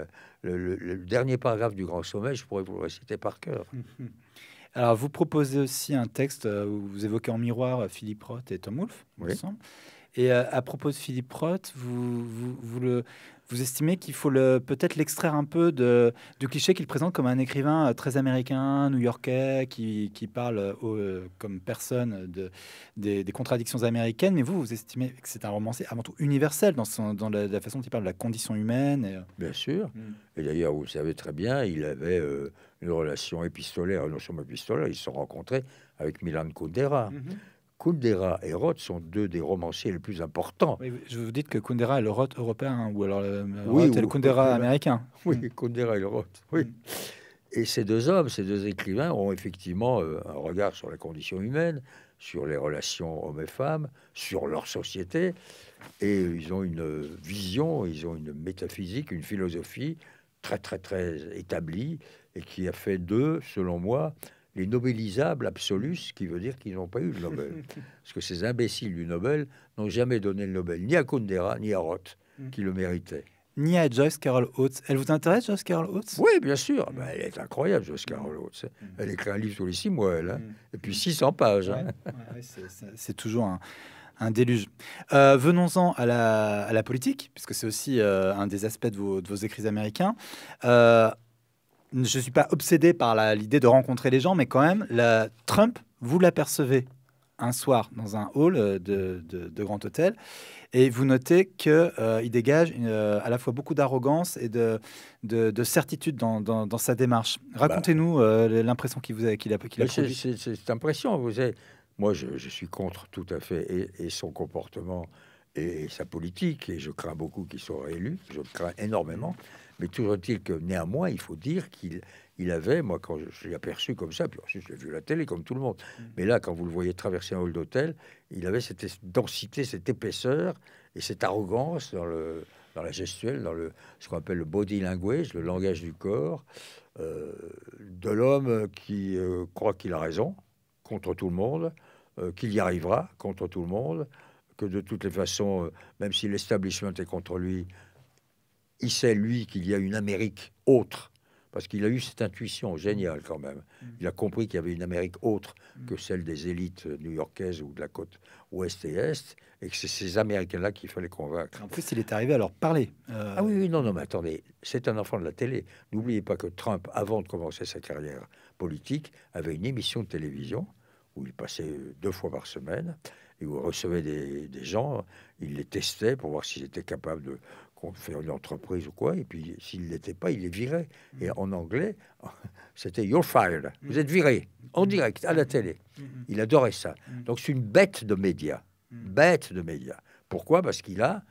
le, dernier paragraphe du Grand Sommet, je pourrais vous le réciter par cœur. Alors, vous proposez aussi un texte euh, où vous évoquez en miroir euh, Philippe Roth et Tom Wolfe, oui. Et euh, à propos de Philippe Roth, vous, vous, vous, le, vous estimez qu'il faut le, peut-être l'extraire un peu de, du cliché qu'il présente comme un écrivain euh, très américain, new-yorkais, qui, qui parle euh, euh, comme personne de, des, des, contradictions américaines. Mais vous, vous estimez que c'est un romancier avant tout universel dans, son, dans la, façon dont il parle de la condition humaine. Bien sûr. Hmm. Et d'ailleurs, vous savez très bien, il avait une relation épistolaire, une relation épistolaire. Ils se sont rencontrés avec Milan Kundera. Mhm. Kundera et Roth sont deux des romanciers les plus importants. je vous dites que Kundera est le Roth européen, hein, ou alors le, Roth le Kundera, américain. Oui, Kundera et Roth, oui. Mm. Et ces deux hommes, ces deux écrivains ont effectivement euh, un regard sur la condition humaine, sur les relations hommes et femmes, sur leur société, et ils ont une vision, ils ont une métaphysique, une philosophie très très très établie, et qui a fait d'eux, selon moi, les Nobelisables absolus, ce qui veut dire qu'ils n'ont pas eu le Nobel. Parce que ces imbéciles du Nobel n'ont jamais donné le Nobel, ni à Kundera, ni à Roth, mm. qui le méritaient. Ni à Joyce Carol Oates. Elle vous intéresse, Joyce Carol Oates Oui, bien sûr. Mm. Ben, elle est incroyable, Joyce Carol Oates. Hein. Mm. Elle écrit un livre tous les six mois, elle. Hein. Et puis 600 pages. Hein. c'est toujours un déluge. Euh, venons-en à la, politique, puisque c'est aussi euh, un des aspects de vos, écrits américains. Euh, je suis pas obsédé par l'idée de rencontrer les gens, mais quand même, la, Trump, vous l'apercevez un soir dans un hall euh, de, grand hôtel et vous notez qu'il euh, dégage euh, à la fois beaucoup d'arrogance et de, de, certitude dans, sa démarche. Bah. Racontez-nous l'impression qu'il vous a, qu'il a, a cette impression. Vous savez, moi, je, suis contre tout à fait et, son comportement et sa politique, et je crains beaucoup qu'il soit réélu. Je crains énormément. Mais toujours est-il que néanmoins, il faut dire qu'il il avait, moi, quand je l'ai aperçu comme ça, puis ensuite j'ai vu la télé comme tout le monde. Mm. Mais là, quand vous le voyez traverser un hall d'hôtel, il avait cette densité, cette épaisseur et cette arrogance dans, le, dans la gestuelle, dans le, ce qu'on appelle le body language, le langage du corps, euh, de l'homme qui euh, croit qu'il a raison contre tout le monde, euh, qu'il y arrivera contre tout le monde, que de toutes les façons, même si l'establishment est contre lui, il sait, lui, qu'il y a une Amérique autre, parce qu'il a eu cette intuition géniale quand même. Mm. Il a compris qu'il y avait une Amérique autre mm. que celle des élites new-yorkaises ou de la côte ouest et est, et que c'est ces Américains-là qu'il fallait convaincre. En plus, il est arrivé à leur parler. Euh, ah oui, oui, non, non, mais attendez, c'est un enfant de la télé. N'oubliez pas que Trump, avant de commencer sa carrière politique, avait une émission de télévision où il passait deux fois par semaine et où il recevait des, des gens, il les testait pour voir s'ils étaient capables de faire fait une entreprise ou quoi, et puis s'il ne pas, il est viré Et mm. en anglais, c'était your fired. Mm. Vous êtes viré, mm. en direct, à la télé. Il adorait ça. Donc c'est une bête de médias. Bête de médias. Pourquoi Parce qu'il a,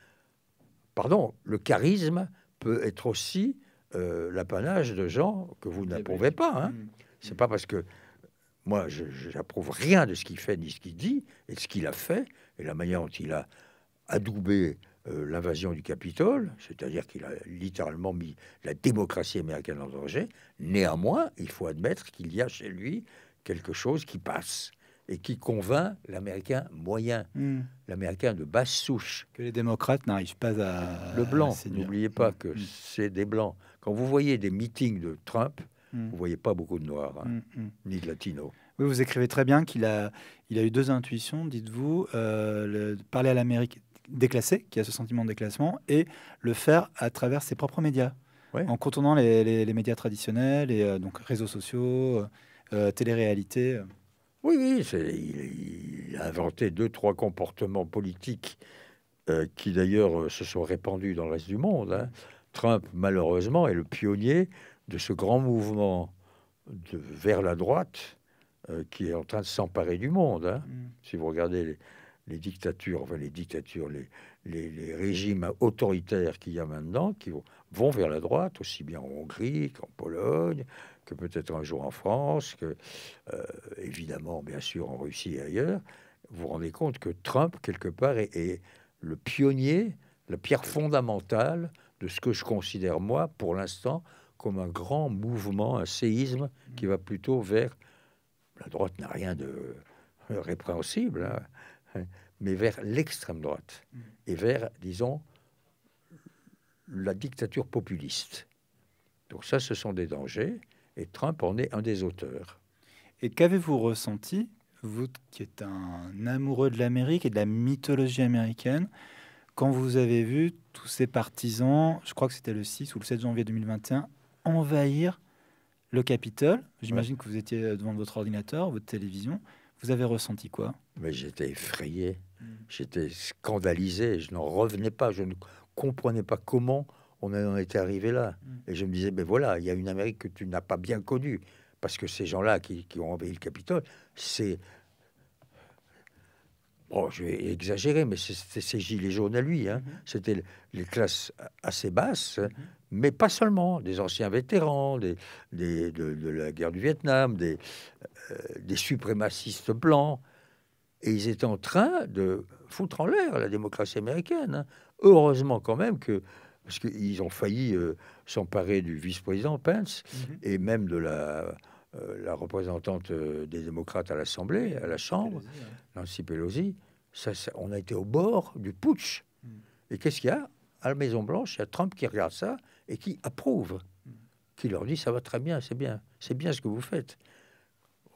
pardon, le charisme peut être aussi euh, l'apanage de gens que vous n'approuvez pas. Hein. C'est pas parce que moi, je j'approuve rien de ce qu'il fait ni ce qu'il dit, et ce qu'il a fait, et la manière dont il a adoubé euh, l'invasion du Capitole, c'est-à-dire qu'il a littéralement mis la démocratie américaine en danger. Néanmoins, il faut admettre qu'il y a chez lui quelque chose qui passe et qui convainc l'Américain moyen, hmm. l'Américain de basse souche. Que les démocrates n'arrivent pas à... Le blanc, n'oubliez pas hmm. que hmm. c'est des blancs. Quand vous voyez des meetings de Trump, vous vous voyez pas beaucoup de noirs, hein, ni de latinos. Oui, vous écrivez très bien qu'il a, eu deux intuitions, dites-vous, euh, parler à l'Amérique déclassé, qui a ce sentiment de déclassement, et le faire à travers ses propres médias, en contournant les, les, médias traditionnels, et euh, donc réseaux sociaux, euh, euh, télé-réalité. Oui, oui, il, a inventé deux, trois comportements politiques qui d'ailleurs se sont répandus dans le reste du monde. Hein. Trump, malheureusement, est le pionnier de ce grand mouvement de, vers la droite qui est en train de s'emparer du monde. Hein. Mm. Si vous regardez les, les dictatures, les dictatures, les, les, régimes autoritaires qu'il y a maintenant, qui vont vers la droite, aussi bien en Hongrie qu'en Pologne, que peut-être un jour en France, que euh, évidemment, bien sûr, en Russie et ailleurs. Vous vous rendez compte que Trump, quelque part, est, est le pionnier, la pierre fondamentale de ce que je considère, moi, pour l'instant, comme un grand mouvement, un séisme qui va plutôt vers... La droite n'a rien de répréhensible. Hein Hein, mais vers l'extrême droite et vers, disons, la dictature populiste. Donc ça, ce sont des dangers, et Trump en est un des auteurs. Et qu'avez-vous ressenti, vous qui êtes un amoureux de l'Amérique et de la mythologie américaine, quand vous avez vu tous ces partisans, je crois que c'était le 6 ou le 7 janvier 2021, envahir le Capitole J'imagine que vous étiez devant votre ordinateur, votre télévision. Vous avez ressenti quoi Mais j'étais effrayé, hmm. j'étais scandalisé, je n'en revenais pas, je ne comprenais pas comment on en était arrivé là. Hmm. Et je me disais, ben voilà, il y a une Amérique que tu n'as pas bien connue, parce que ces gens-là qui, qui ont envahi le Capitole, c'est Oh, je vais exagérer, mais c'était ces gilets jaunes à lui. Hein. Mm-hmm. C'était les classes assez basses, mm-hmm. mais pas seulement. Des anciens vétérans, des, de, la guerre du Vietnam, des, euh, des suprémacistes blancs. Et ils étaient en train de foutre en l'air la démocratie américaine. Hein. Heureusement quand même que parce qu'ils ont failli euh, s'emparer du vice-président Pence mm-hmm. et même de la euh, la représentante euh, des démocrates à l'Assemblée, à la Chambre, Nancy Pelosi, ça, on a été au bord du putsch. Hmm. Et qu'est-ce qu'il y a À la Maison-Blanche, il y a Trump qui regarde ça et qui approuve, hmm. qui leur dit ça va très bien, c'est bien, c'est bien ce que vous faites.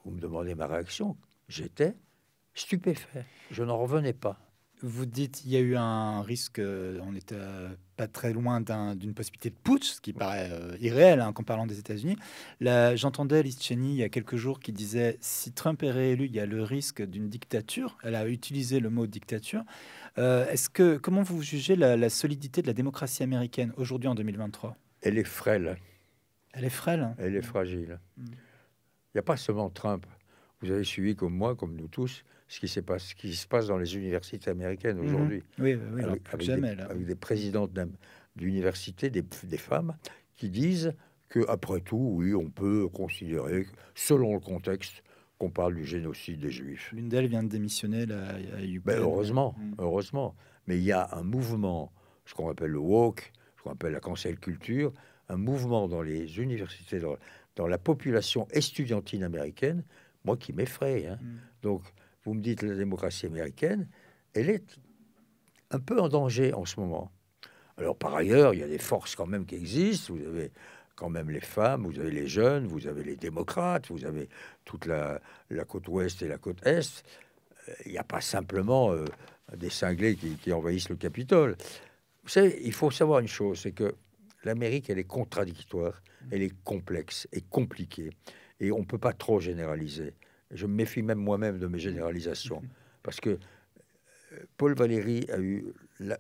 Vous me demandez ma réaction, j'étais stupéfait, je n'en revenais pas. Vous dites il y a eu un risque, euh, on n'était euh, pas très loin d'une possibilité de putsch, ce qui paraît euh, irréel hein, en parlant des États-Unis. J'entendais Liz Cheney il y a quelques jours qui disait si Trump est réélu, il y a le risque d'une dictature. Elle a utilisé le mot dictature. Est-ce que comment vous jugez la, solidité de la démocratie américaine aujourd'hui en 2023 Elle est frêle. Elle est frêle. Elle est fragile. Mm. Il n'y a pas seulement Trump. Vous avez suivi comme moi, comme nous tous, ce qui, ce qui se passe dans les universités américaines mhm. aujourd'hui. Oui, oui, avec, jamais, des, avec, des, présidentes d'université, des, femmes, qui disent que après tout, oui, on peut considérer, selon le contexte, qu'on parle du génocide des Juifs. L'une d'elles vient de démissionner à ben, heureusement, mhm. heureusement. Mais il y a un mouvement, ce qu'on appelle le woke, ce qu'on appelle la cancel culture, un mouvement dans les universités, dans, la population estudiantine américaine, moi qui m'effraie. Hein. Mhm. Donc, vous me dites la démocratie américaine, elle est un peu en danger en ce moment. Alors par ailleurs, il y a des forces quand même qui existent. Vous avez quand même les femmes, vous avez les jeunes, vous avez les démocrates, vous avez toute la, côte ouest et la côte est. Il n'y a pas simplement euh, des cinglés qui, qui, envahissent le Capitole. Vous savez, il faut savoir une chose, c'est que l'Amérique, elle est contradictoire, elle est complexe et compliquée, et on ne peut pas trop généraliser. Je me méfie même moi-même de mes mmh. généralisations, mmh. parce que euh, Paul Valéry a eu la,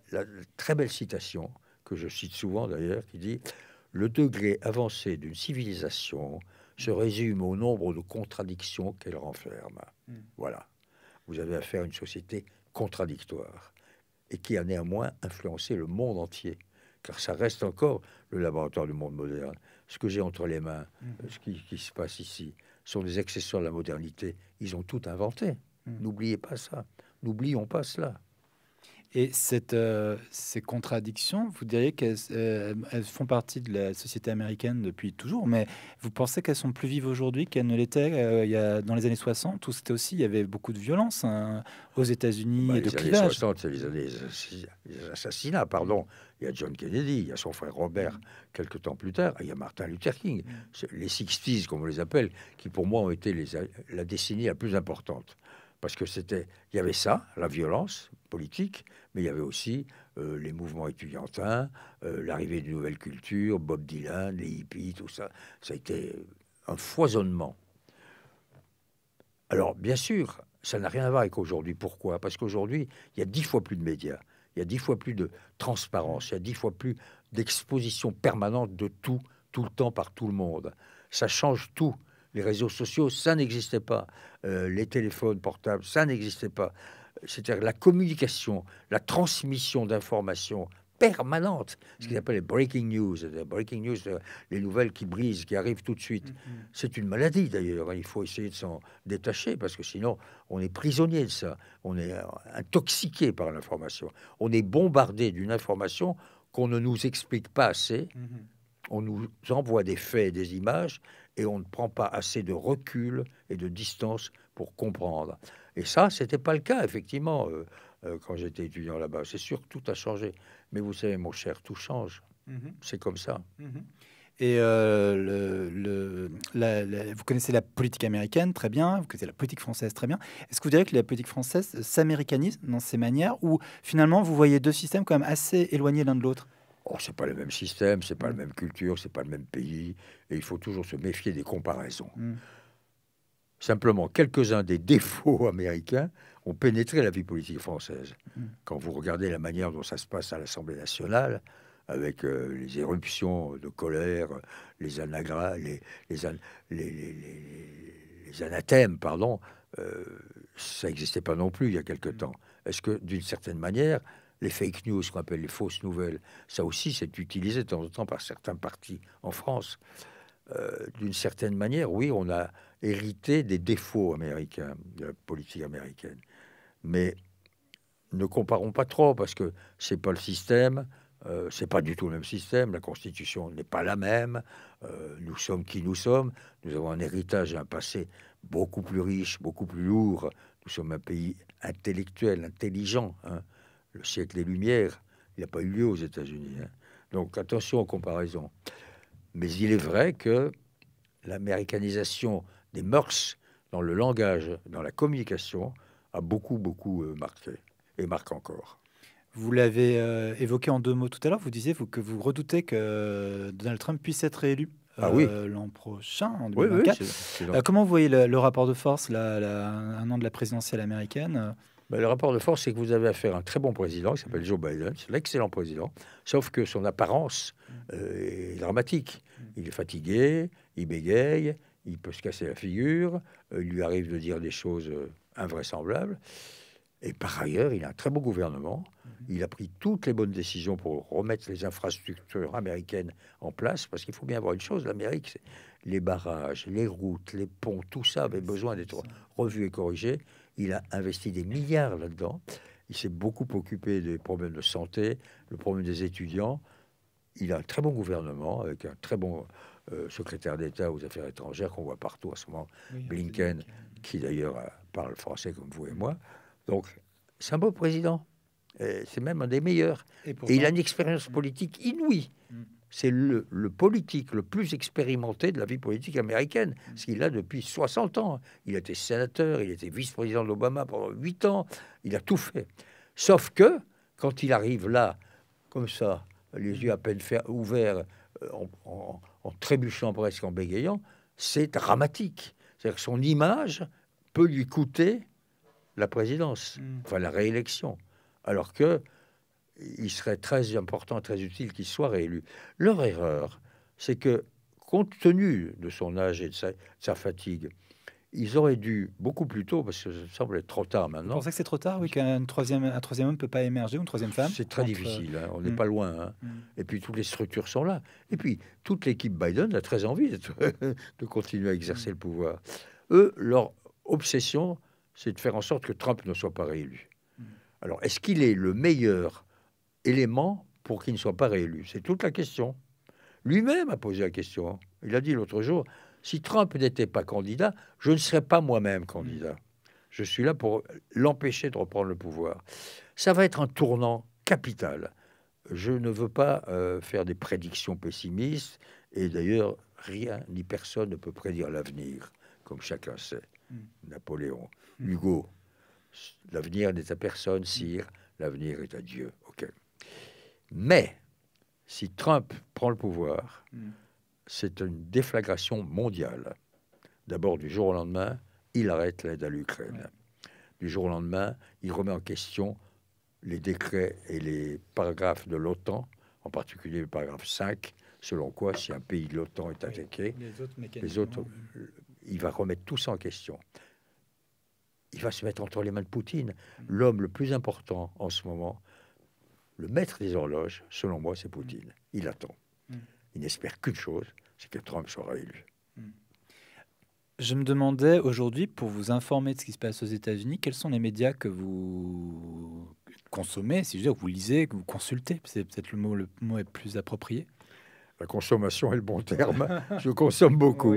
très belle citation, que je cite souvent d'ailleurs, qui dit Le degré avancé d'une civilisation se mmh. résume au nombre de contradictions qu'elle renferme. Voilà. Vous avez affaire à une société contradictoire et qui a néanmoins influencé le monde entier, car ça reste encore le laboratoire du monde moderne. Ce que j'ai entre les mains, ce qui, se passe ici, sont des accessoires de la modernité. Ils ont tout inventé. Hmm. N'oubliez pas ça. N'oublions pas cela. Et cette, euh, ces contradictions, vous diriez qu'elles euh, font partie de la société américaine depuis toujours, mais vous pensez qu'elles sont plus vives aujourd'hui qu'elles ne l'étaient euh, dans les années 60, où c'était aussi, il y avait beaucoup de violence hein, aux États-Unis et bah, de Les années 60, c'est les années les assassinats, pardon. Il y a John Kennedy, il y a son frère Robert, quelques temps plus tard, il y a Martin Luther King. Mm. Les 60s, comme on les appelle, qui pour moi ont été la décennie la plus importante parce que c'était, il y avait ça, la violence politique, mais il y avait aussi euh, les mouvements étudiantins, euh, l'arrivée de nouvelle culture, Bob Dylan, les hippies, tout ça. Ça a été un foisonnement. Alors, bien sûr, ça n'a rien à voir avec aujourd'hui. Pourquoi Parce qu'aujourd'hui, il y a dix fois plus de médias, il y a dix fois plus de transparence, il y a dix fois plus d'exposition permanente de tout, tout le temps, par tout le monde. Ça change tout. Les réseaux sociaux, ça n'existait pas. Euh, les téléphones portables, ça n'existait pas. C'est-à-dire la communication, la transmission d'informations permanente, ce qu'ils mm. appelle les breaking news, les breaking news, euh, les nouvelles qui brisent, qui arrivent tout de suite. Mm, mm. C'est une maladie d'ailleurs, hein. il faut essayer de s'en détacher parce que sinon on est prisonnier de ça, on est euh, intoxiqué par l'information, on est bombardé d'une information qu'on ne nous explique pas assez, on nous envoie des faits, des images et on ne prend pas assez de recul et de distance pour comprendre. Et ça, c'était pas le cas, effectivement, euh, euh, quand j'étais étudiant là-bas. C'est sûr que tout a changé. Mais vous savez, mon cher, tout change. Mhm. C'est comme ça. Mhm. Et euh, le, le, vous connaissez la politique américaine très bien, vous connaissez la politique française très bien. Est-ce que vous diriez que la politique française s'américanise dans ses manières ou finalement vous voyez deux systèmes quand même assez éloignés l'un de l'autre Oh, c'est pas le même système, c'est pas la même culture, c'est pas le même pays, et il faut toujours se méfier des comparaisons. Hmm. Simplement, quelques-uns des défauts américains ont pénétré la vie politique française. Hmm. Quand vous regardez la manière dont ça se passe à l'Assemblée nationale, avec euh, les éruptions de colère, les anagras, les, anathèmes, pardon, euh, ça n'existait pas non plus il y a quelque hmm. temps. Est-ce que, d'une certaine manière, les fake news, qu'on appelle les fausses nouvelles, ça aussi c'est utilisé de temps en temps par certains partis en France. Euh, d'une certaine manière, oui, on a hérité des défauts américains, de la politique américaine. Mais ne comparons pas trop, parce que c'est pas le système, euh, c'est pas du tout le même système, la Constitution n'est pas la même, euh, nous sommes qui nous sommes, nous avons un héritage et un passé beaucoup plus riche, beaucoup plus lourd, nous sommes un pays intellectuel, intelligent, hein le siècle des Lumières, il n'a pas eu lieu aux États-Unis. Hein. Donc attention aux comparaisons. Mais il est vrai que l'américanisation des mœurs dans le langage, dans la communication, a beaucoup, beaucoup euh, marqué et marque encore. Vous l'avez euh, évoqué en deux mots tout à l'heure, vous disiez que vous redoutez que euh, Donald Trump puisse être réélu ah l'an prochain, en 2024. comment vous voyez le, le, rapport de force, un an de la présidentielle américaine ben, le rapport de force, c'est que vous avez affaire à un très bon président qui s'appelle Joe Biden, c'est l'excellent président, sauf que son apparence euh, est dramatique. Il est fatigué, il bégaye, il peut se casser la figure, euh, il lui arrive de dire des choses euh, invraisemblables. Et par ailleurs, il a un très bon gouvernement. Il a pris toutes les bonnes décisions pour remettre les infrastructures américaines en place, parce qu'il faut bien avoir une chose, l'Amérique, c'est les barrages, les routes, les ponts, tout ça avait besoin d'être revu et corrigé. Il a investi des milliards là-dedans. Il s'est beaucoup occupé des problèmes de santé, le problème des étudiants. Il a un très bon gouvernement avec un très bon euh, secrétaire d'État aux affaires étrangères qu'on voit partout à ce moment, Blinken, qui d'ailleurs euh, parle français comme vous et moi. Donc, c'est un beau président. C'est même un des meilleurs. et il a une expérience mm. politique inouïe. Mm c'est le, politique le plus expérimenté de la vie politique américaine, mm. ce qu'il a depuis 60 ans. Il était sénateur, il était vice-président d'Obama pendant 8 ans, il a tout fait. Sauf que, quand il arrive là, comme ça, les yeux à peine ouverts, euh, en, en, trébuchant presque, en bégayant, c'est dramatique. C'est-à-dire que son image peut lui coûter la présidence, mm. enfin la réélection. Alors que il serait très important, très utile qu'il soit réélu. Leur erreur, c'est que, compte tenu de son âge et de sa, fatigue, ils auraient dû, beaucoup plus tôt, parce que ça semble être trop tard maintenant. que c'est trop tard, oui, qu'un troisième, un troisième homme ne peut pas émerger, une troisième femme C'est très difficile, hein. on euh, n'est hmm. pas loin. Hein. Hmm. Et puis toutes les structures sont là. Et puis toute l'équipe Biden a très envie de continuer à exercer hmm. le pouvoir. Eux, leur obsession, c'est de faire en sorte que Trump ne soit pas réélu. Alors, est-ce qu'il est le meilleur éléments pour qu'il ne soit pas réélu C'est toute la question. Lui-même a posé la question. Hein. Il a dit l'autre jour, si Trump n'était pas candidat, je ne serais pas moi-même candidat. Je suis là pour l'empêcher de reprendre le pouvoir. Ça va être un tournant capital. Je ne veux pas euh, faire des prédictions pessimistes, et d'ailleurs, rien ni personne ne peut prédire l'avenir, comme chacun sait. Hmm. Napoléon, hmm. Hugo, l'avenir n'est à personne, sire, l'avenir est à Dieu. OK. Mais si Trump prend le pouvoir, c'est une déflagration mondiale. D'abord, du jour au lendemain, il arrête l'aide à l'Ukraine. Du jour au lendemain, il remet en question les décrets et les paragraphes de l'OTAN, en particulier le paragraphe 5, selon quoi si un pays de l'OTAN est attaqué, les, autres les autres, euh, il va remettre tout ça en question. Il va se mettre entre les mains de Poutine. Mm. L'homme le plus important en ce moment, le maître des horloges, selon moi, c'est Poutine. Mm. Il attend. Mm. Il n'espère qu'une chose, c'est que Trump sera élu. Mm. Je me demandais aujourd'hui, pour vous informer de ce qui se passe aux États-Unis, quels sont les médias que vous consommez, si je veux dire, que vous lisez, que vous consultez C'est peut-être le mot le mot est plus approprié. La consommation est le bon terme. je consomme beaucoup.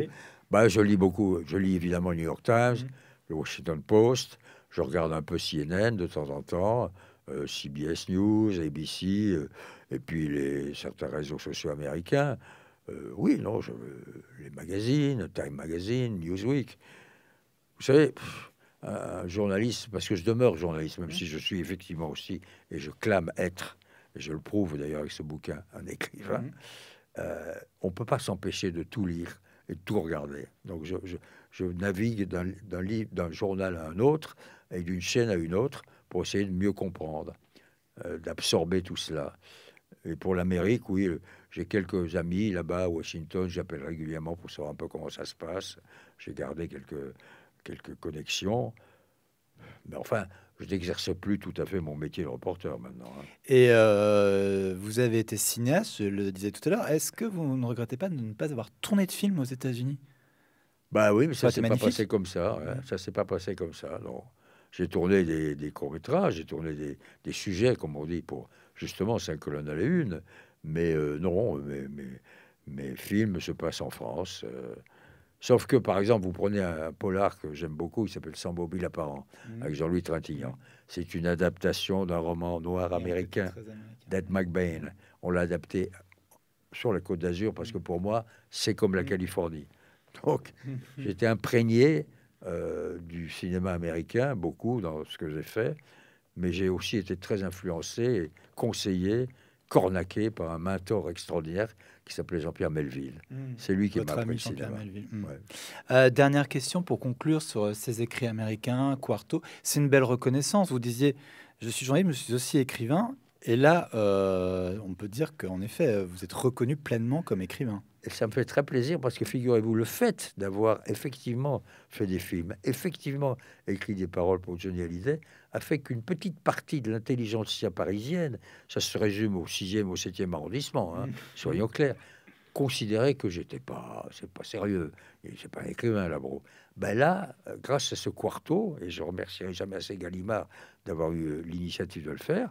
Bah, je lis beaucoup. Je lis évidemment New York Times, le Washington Post. Je regarde un peu CNN de temps en temps. Euh, CBS News, ABC, euh, et puis les, certains réseaux sociaux américains. Euh, oui, non, je, les magazines, Time Magazine, Newsweek. Vous savez, un journaliste, parce que je demeure journaliste, même mmh. si je suis effectivement aussi, et je clame être, et je le prouve d'ailleurs avec ce bouquin, un écrivain, mmh. on ne peut pas s'empêcher de tout lire et de tout regarder. Donc je, je navigue d'un journal à un autre et d'une chaîne à une autre pour essayer de mieux comprendre, euh, d'absorber tout cela. Et pour l'Amérique, oui, euh, j'ai quelques amis là-bas à Washington, j'appelle régulièrement pour savoir un peu comment ça se passe. J'ai gardé quelques, quelques connexions. Mais enfin, je n'exerce plus tout à fait mon métier de reporter maintenant. Hein. Et euh, vous avez été cinéaste, je le disais tout à l'heure. Est-ce que vous ne regrettez pas de ne pas avoir tourné de film aux États-Unis Bah oui, mais ça, ne s'est pas passé comme ça. Hein. Ça s'est pas passé comme ça, non. J'ai tourné des, courts-métrages, j'ai tourné des, sujets, comme on dit, pour justement cinq colonnes à la Une. Mais euh, non, mes, films se passent en France. Euh. sauf que, par exemple, vous prenez un, polar que j'aime beaucoup, il s'appelle Sans Bobby apparent mmh. », avec Jean-Louis Trintignant. Mmh. C'est une adaptation d'un roman noir américain, Dead d'Ed McBain. On l'a adapté sur la Côte d'Azur parce que pour moi, c'est comme la mmh. Californie. Donc, j'étais imprégné euh, du cinéma américain, beaucoup dans ce que j'ai fait, mais j'ai aussi été très influencé conseillé, cornaqué par un mentor extraordinaire qui s'appelait Jean-Pierre Melville. Hmm. C'est lui qui m'a appris le cinéma. Hmm. Euh, dernière question pour conclure sur euh, ces écrits américains, Quarto. C'est une belle reconnaissance. Vous disiez, je suis journaliste, mais je suis aussi écrivain. Et là, on peut dire qu'en effet, vous êtes reconnu pleinement comme écrivain ça me fait très plaisir parce que figurez-vous, le fait d'avoir effectivement fait des films, effectivement écrit des paroles pour Johnny Hallyday, a fait qu'une petite partie de l'intelligence parisienne, ça se résume au 6e, au 7e arrondissement, hein, mm. soyons clairs, considérait que j'étais pas, c'est pas sérieux, c'est pas un écrivain là, bro. Ben là, euh, grâce à ce quarto, et je remercierai jamais assez Gallimard d'avoir eu euh, l'initiative de le faire,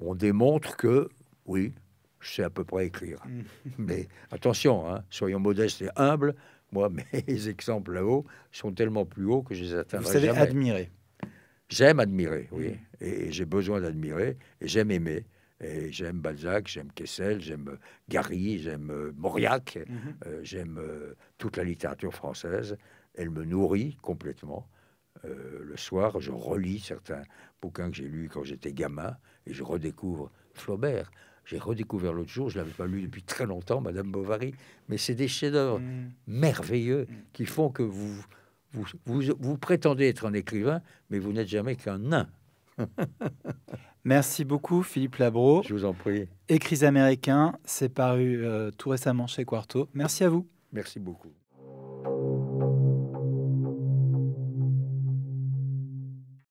on démontre que oui, je sais à peu près écrire. Mm. mais attention, hein, soyons modestes et humbles. Moi, mes exemples là-haut sont tellement plus hauts que je les atteindrai Vous savez admirer. J'aime admirer, oui. Mm. Et, j'ai besoin d'admirer. Et j'aime aimer. Et j'aime Balzac, j'aime Kessel, j'aime euh, Gary, j'aime euh, Mauriac, mm-hmm. euh, j'aime toute la littérature française. Elle me nourrit complètement. le soir, je relis certains bouquins que j'ai lus quand j'étais gamin et je redécouvre Flaubert. J'ai redécouvert l'autre jour, je ne l'avais pas lu depuis très longtemps, Madame Bovary, mais c'est des chefs-d'œuvre mm. merveilleux mm. qui font que vous vous, vous, vous prétendez être un écrivain, mais vous n'êtes jamais qu'un nain. Merci beaucoup, Philippe Labro. Je vous en prie. Écrits américains, c'est paru euh, tout récemment chez Quarto. Merci à vous. Merci beaucoup.